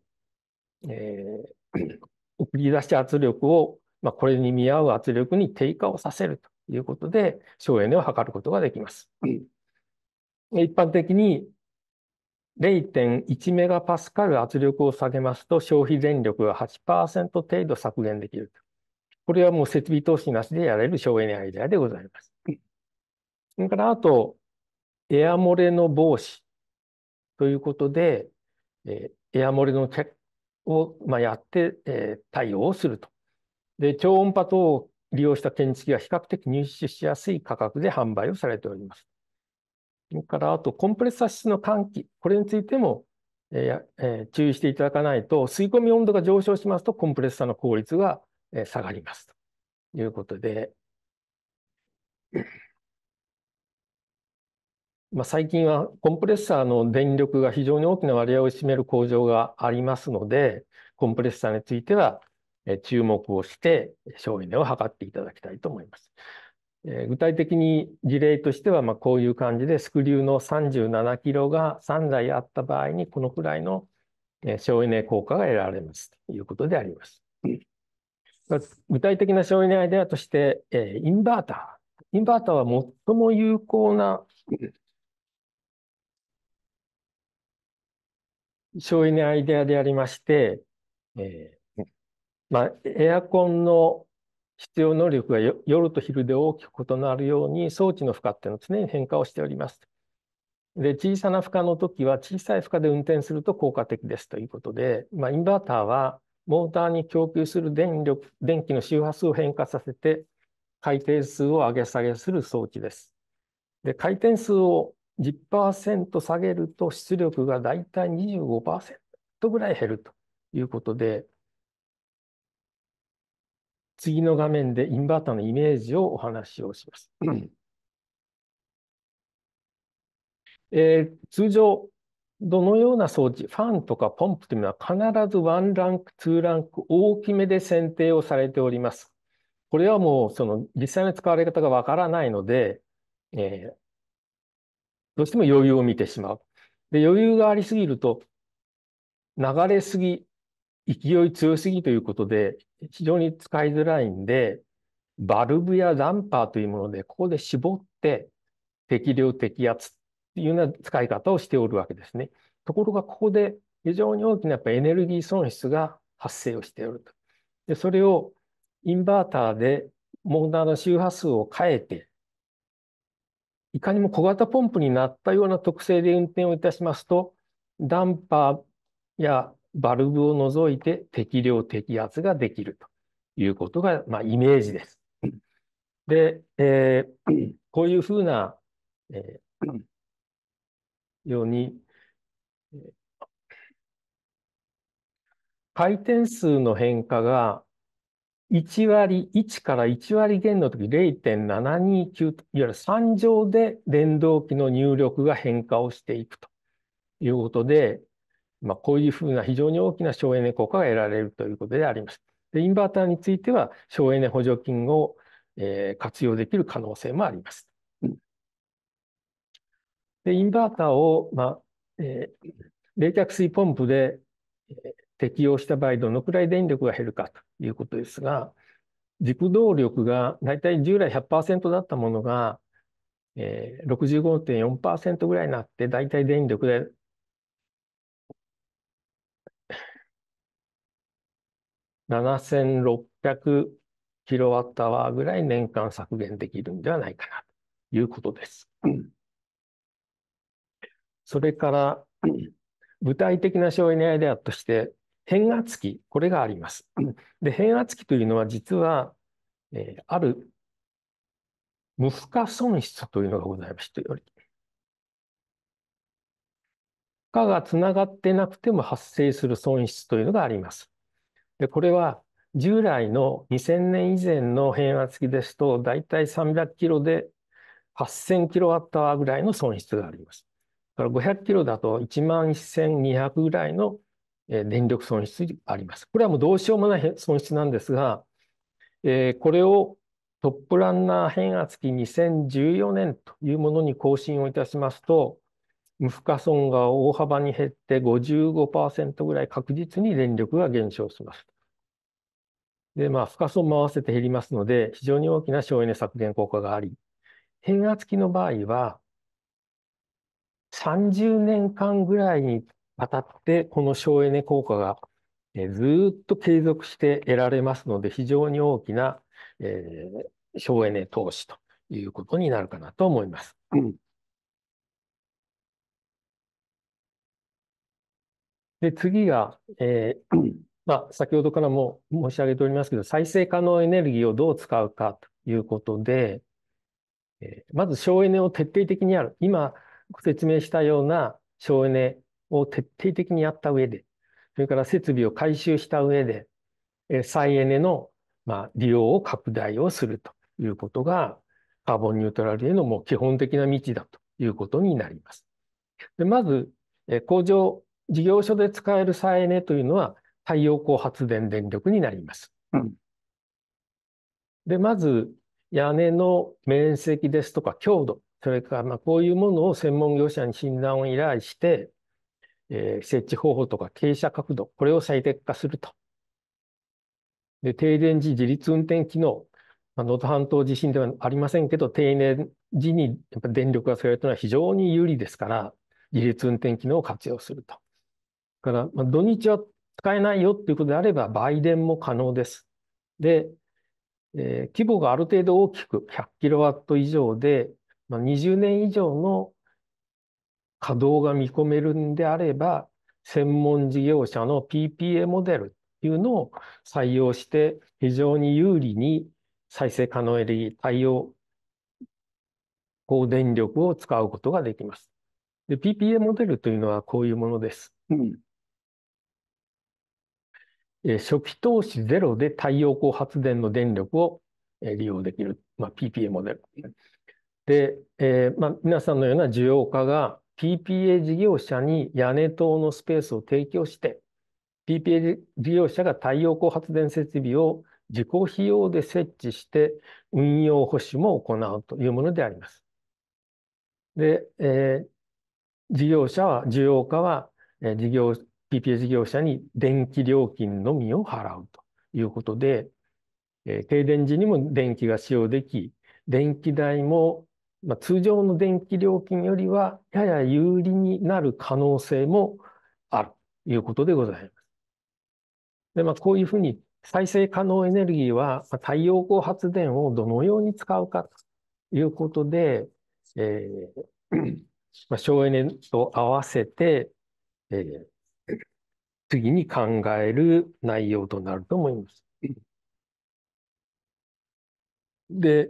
えー、送り出し圧力を、まあ、これに見合う圧力に低下をさせるということで、省エネを図ることができます。一般的に0.1メガパスカル圧力を下げますと、消費電力が8%程度削減できると。これはもう設備投資なしでやれる省エネアイデアでございます。それからあと、エア漏れの防止ということで、エア漏れのチェッを、まあ、やって、えー、対応をすると。で、超音波等を利用した検知器が比較的入手しやすい価格で販売をされております。それから、あと、コンプレッサー室の換気、これについても、えーえー、注意していただかないと、吸い込み温度が上昇しますと、コンプレッサーの効率が、えー、下がりますということで。まあ、最近はコンプレッサーの電力が非常に大きな割合を占める工場がありますので、コンプレッサーについては注目をして省エネを図っていただきたいと思います。具体的に事例としては、まあ、こういう感じでスクリューの37キロが3台あった場合にこのくらいの省エネ効果が得られますということであります。具体的な省エネアイデアとして、インバーター。インバーターは最も有効な省エネアイデアでありまして、えー、まあ、エアコンの必要能力が夜と昼で大きく異なるように装置の負荷っていうのは常に変化をしております。で、小さな負荷の時は小さい負荷で運転すると効果的ですということで、まあ、インバーターはモーターに供給する電力、電気の周波数を変化させて回転数を上げ下げする装置です。で、回転数を10%下げると出力がだいたい25%ぐらい減るということで、次の画面でインバータのイメージをお話をします。えー、通常、どのような装置、ファンとかポンプというのは必ず1ランク、2ランク大きめで選定をされております。これはもうその実際の使われ方がわからないので、えー、どうしても余裕を見てしまう。で、余裕がありすぎると、流れすぎ、勢い強すぎということで、非常に使いづらいんで、バルブやダンパーというもので、ここで絞って、適量適圧というような使い方をしておるわけですね。ところが、ここで非常に大きなやっぱエネルギー損失が発生をしておると。で、それをインバーターでモーターの周波数を変えて、いかにも小型ポンプになったような特性で運転をいたしますと、ダンパーやバルブを除いて適量適圧ができるということが、まあ、イメージです。で、えー、こういうふうな、えー、ように、回転数の変化が1割、1から1割減の時0.729、いわゆる3乗で連動機の入力が変化をしていくということで、まあ、こういうふうな非常に大きな省エネ効果が得られるということであります。で、インバーターについては省エネ補助金を、えー、活用できる可能性もあります。で、インバーターを、まあ、えー、冷却水ポンプで、えー適用した場合、どのくらい電力が減るかということですが、軸動力が大体従来100%だったものが、えー、65.4%ぐらいになって、大体電力で7600キロワットアワーぐらい年間削減できるんではないかなということです。それから、具体的な省エネアイデアとして、変圧器、これがあります。で、変圧器というのは実は、えー、ある無負荷損失というのがございまして、より。負荷がつながってなくても発生する損失というのがあります。で、これは従来の2000年以前の変圧器ですと、だいたい300キロで8000キロワットアワーぐらいの損失があります。だから500キロだと1万1200ぐらいのえ電力損失あります。これはもうどうしようもない損失なんですが、えー、これをトップランナー変圧器2014年というものに更新をいたしますと、無負荷損が大幅に減って55%ぐらい確実に電力が減少します。で、まあ、負荷損も合わせて減りますので、非常に大きな省エネ削減効果があり、変圧器の場合は、30年間ぐらいにたって、この省エネ効果がずっと継続して得られますので、非常に大きな、えー、省エネ投資ということになるかなと思います。で、次が、えー、まあ、先ほどからも申し上げておりますけど、再生可能エネルギーをどう使うかということで、えー、まず省エネを徹底的にやる。今ご説明したような省エネを徹底的にやった上で、それから設備を改修した上で、え再エネの、まあ、利用を拡大をするということが、カーボンニュートラルへのもう基本的な道だということになります。でまず、え工場、事業所で使える再エネというのは、太陽光発電電力になります。うん、で、まず、屋根の面積ですとか強度、それからまあこういうものを専門業者に診断を依頼して、えー、設置方法とか傾斜角度、これを最適化すると。で、停電時自律運転機能、能、ま、登、あ、半島地震ではありませんけど、停電時にやっぱ電力が使えるというのは非常に有利ですから、自律運転機能を活用すると。だから、まあ、土日は使えないよということであれば、売電も可能です。で、えー、規模がある程度大きく100キロワット以上で、まあ、20年以上の稼働が見込めるんであれば、専門事業者の PPA モデルというのを採用して、非常に有利に再生可能エネルギー対応光電力を使うことができます。で、PPA モデルというのはこういうものです。うん、え初期投資ゼロで太陽光発電の電力を利用できる、まあ、PPA モデル。で、えー、まあ、皆さんのような需要家が PPA 事業者に屋根等のスペースを提供して、PPA 事業者が太陽光発電設備を自己費用で設置して、運用保守も行うというものであります。で、えー、事業者は、需要家は、えー、事業、PPA 事業者に電気料金のみを払うということで、えー、停電時にも電気が使用でき、電気代もまあ、通常の電気料金よりはやや有利になる可能性もあるということでございます。でまあ、こういうふうに再生可能エネルギーは太陽光発電をどのように使うかということで、えー、まあ、省エネと合わせて、えー、次に考える内容となると思います。で、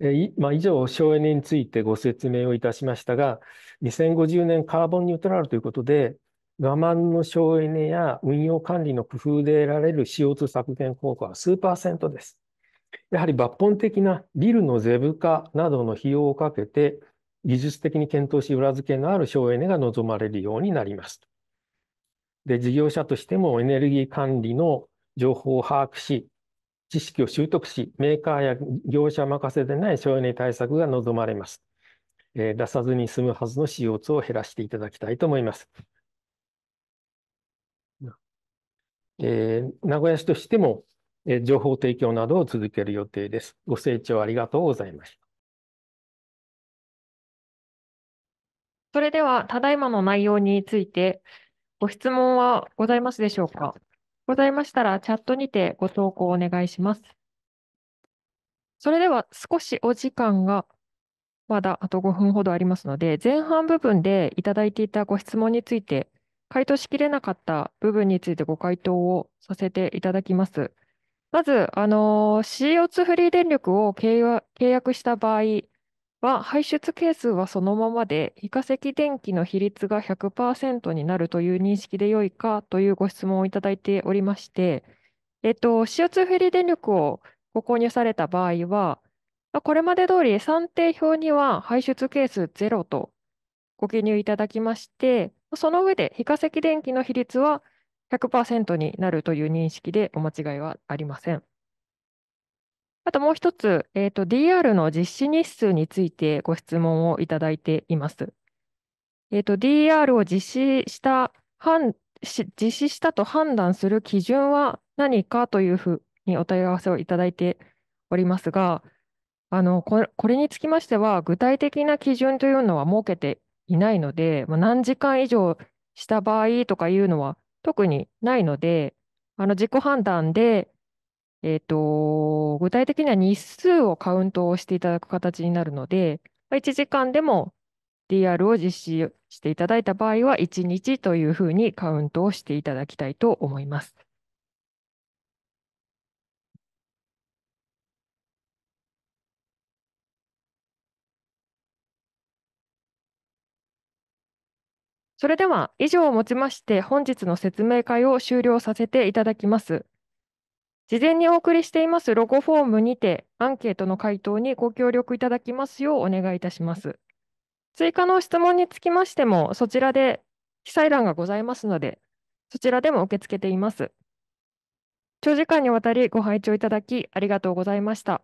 えまあ、以上、省エネについてご説明をいたしましたが、2050年カーボンニュートラルということで、我慢の省エネや運用管理の工夫で得られる CO2 削減効果は数パーセントです。やはり抜本的なビルのゼブ化などの費用をかけて、技術的に検討し、裏付けのある省エネが望まれるようになります。で、事業者としてもエネルギー管理の情報を把握し、知識を習得し、メーカーや業者任せでない省エネ対策が望まれます。えー、出さずに済むはずの CO2 を減らしていただきたいと思います。えー、名古屋市としても、えー、情報提供などを続ける予定です。ご清聴ありがとうございました。それでは、ただいまの内容について、ご質問はございますでしょうか。ございましたら、チャットにてご投稿お願いします。それでは少しお時間がまだあと5分ほどありますので、前半部分でいただいていたご質問について、回答しきれなかった部分についてご回答をさせていただきます。まず、あの CO2 フリー電力を契約した場合、は排出係数はそのままで非化石電気の比率が100%になるという認識で良いかというご質問をいただいておりまして、えっと、CO2 フェリー電力をご購入された場合は、これまで通り算定表には排出係数0とご記入いただきまして、その上で非化石電気の比率は100%になるという認識でお間違いはありません。あともう一つ、えーと、DR の実施日数についてご質問をいただいています。えーと、DR を実施した実施したと判断する基準は何かというふうにお問い合わせをいただいておりますが、あのこれこれにつきましては、具体的な基準というのは設けていないので、まあ、何時間以上した場合とかいうのは特にないので、あの自己判断でえっと、具体的には日数をカウントをしていただく形になるので、1時間でも DR を実施していただいた場合は、1日というふうにカウントをしていただきたいと思います。それでは以上をもちまして本日の説明会を終了させていただきます。事前にお送りしていますロゴフォームにて、アンケートの回答にご協力いただきますようお願いいたします。追加の質問につきましても、そちらで記載欄がございますので、そちらでも受け付けています。長時間にわたりご拝聴いただきありがとうございました。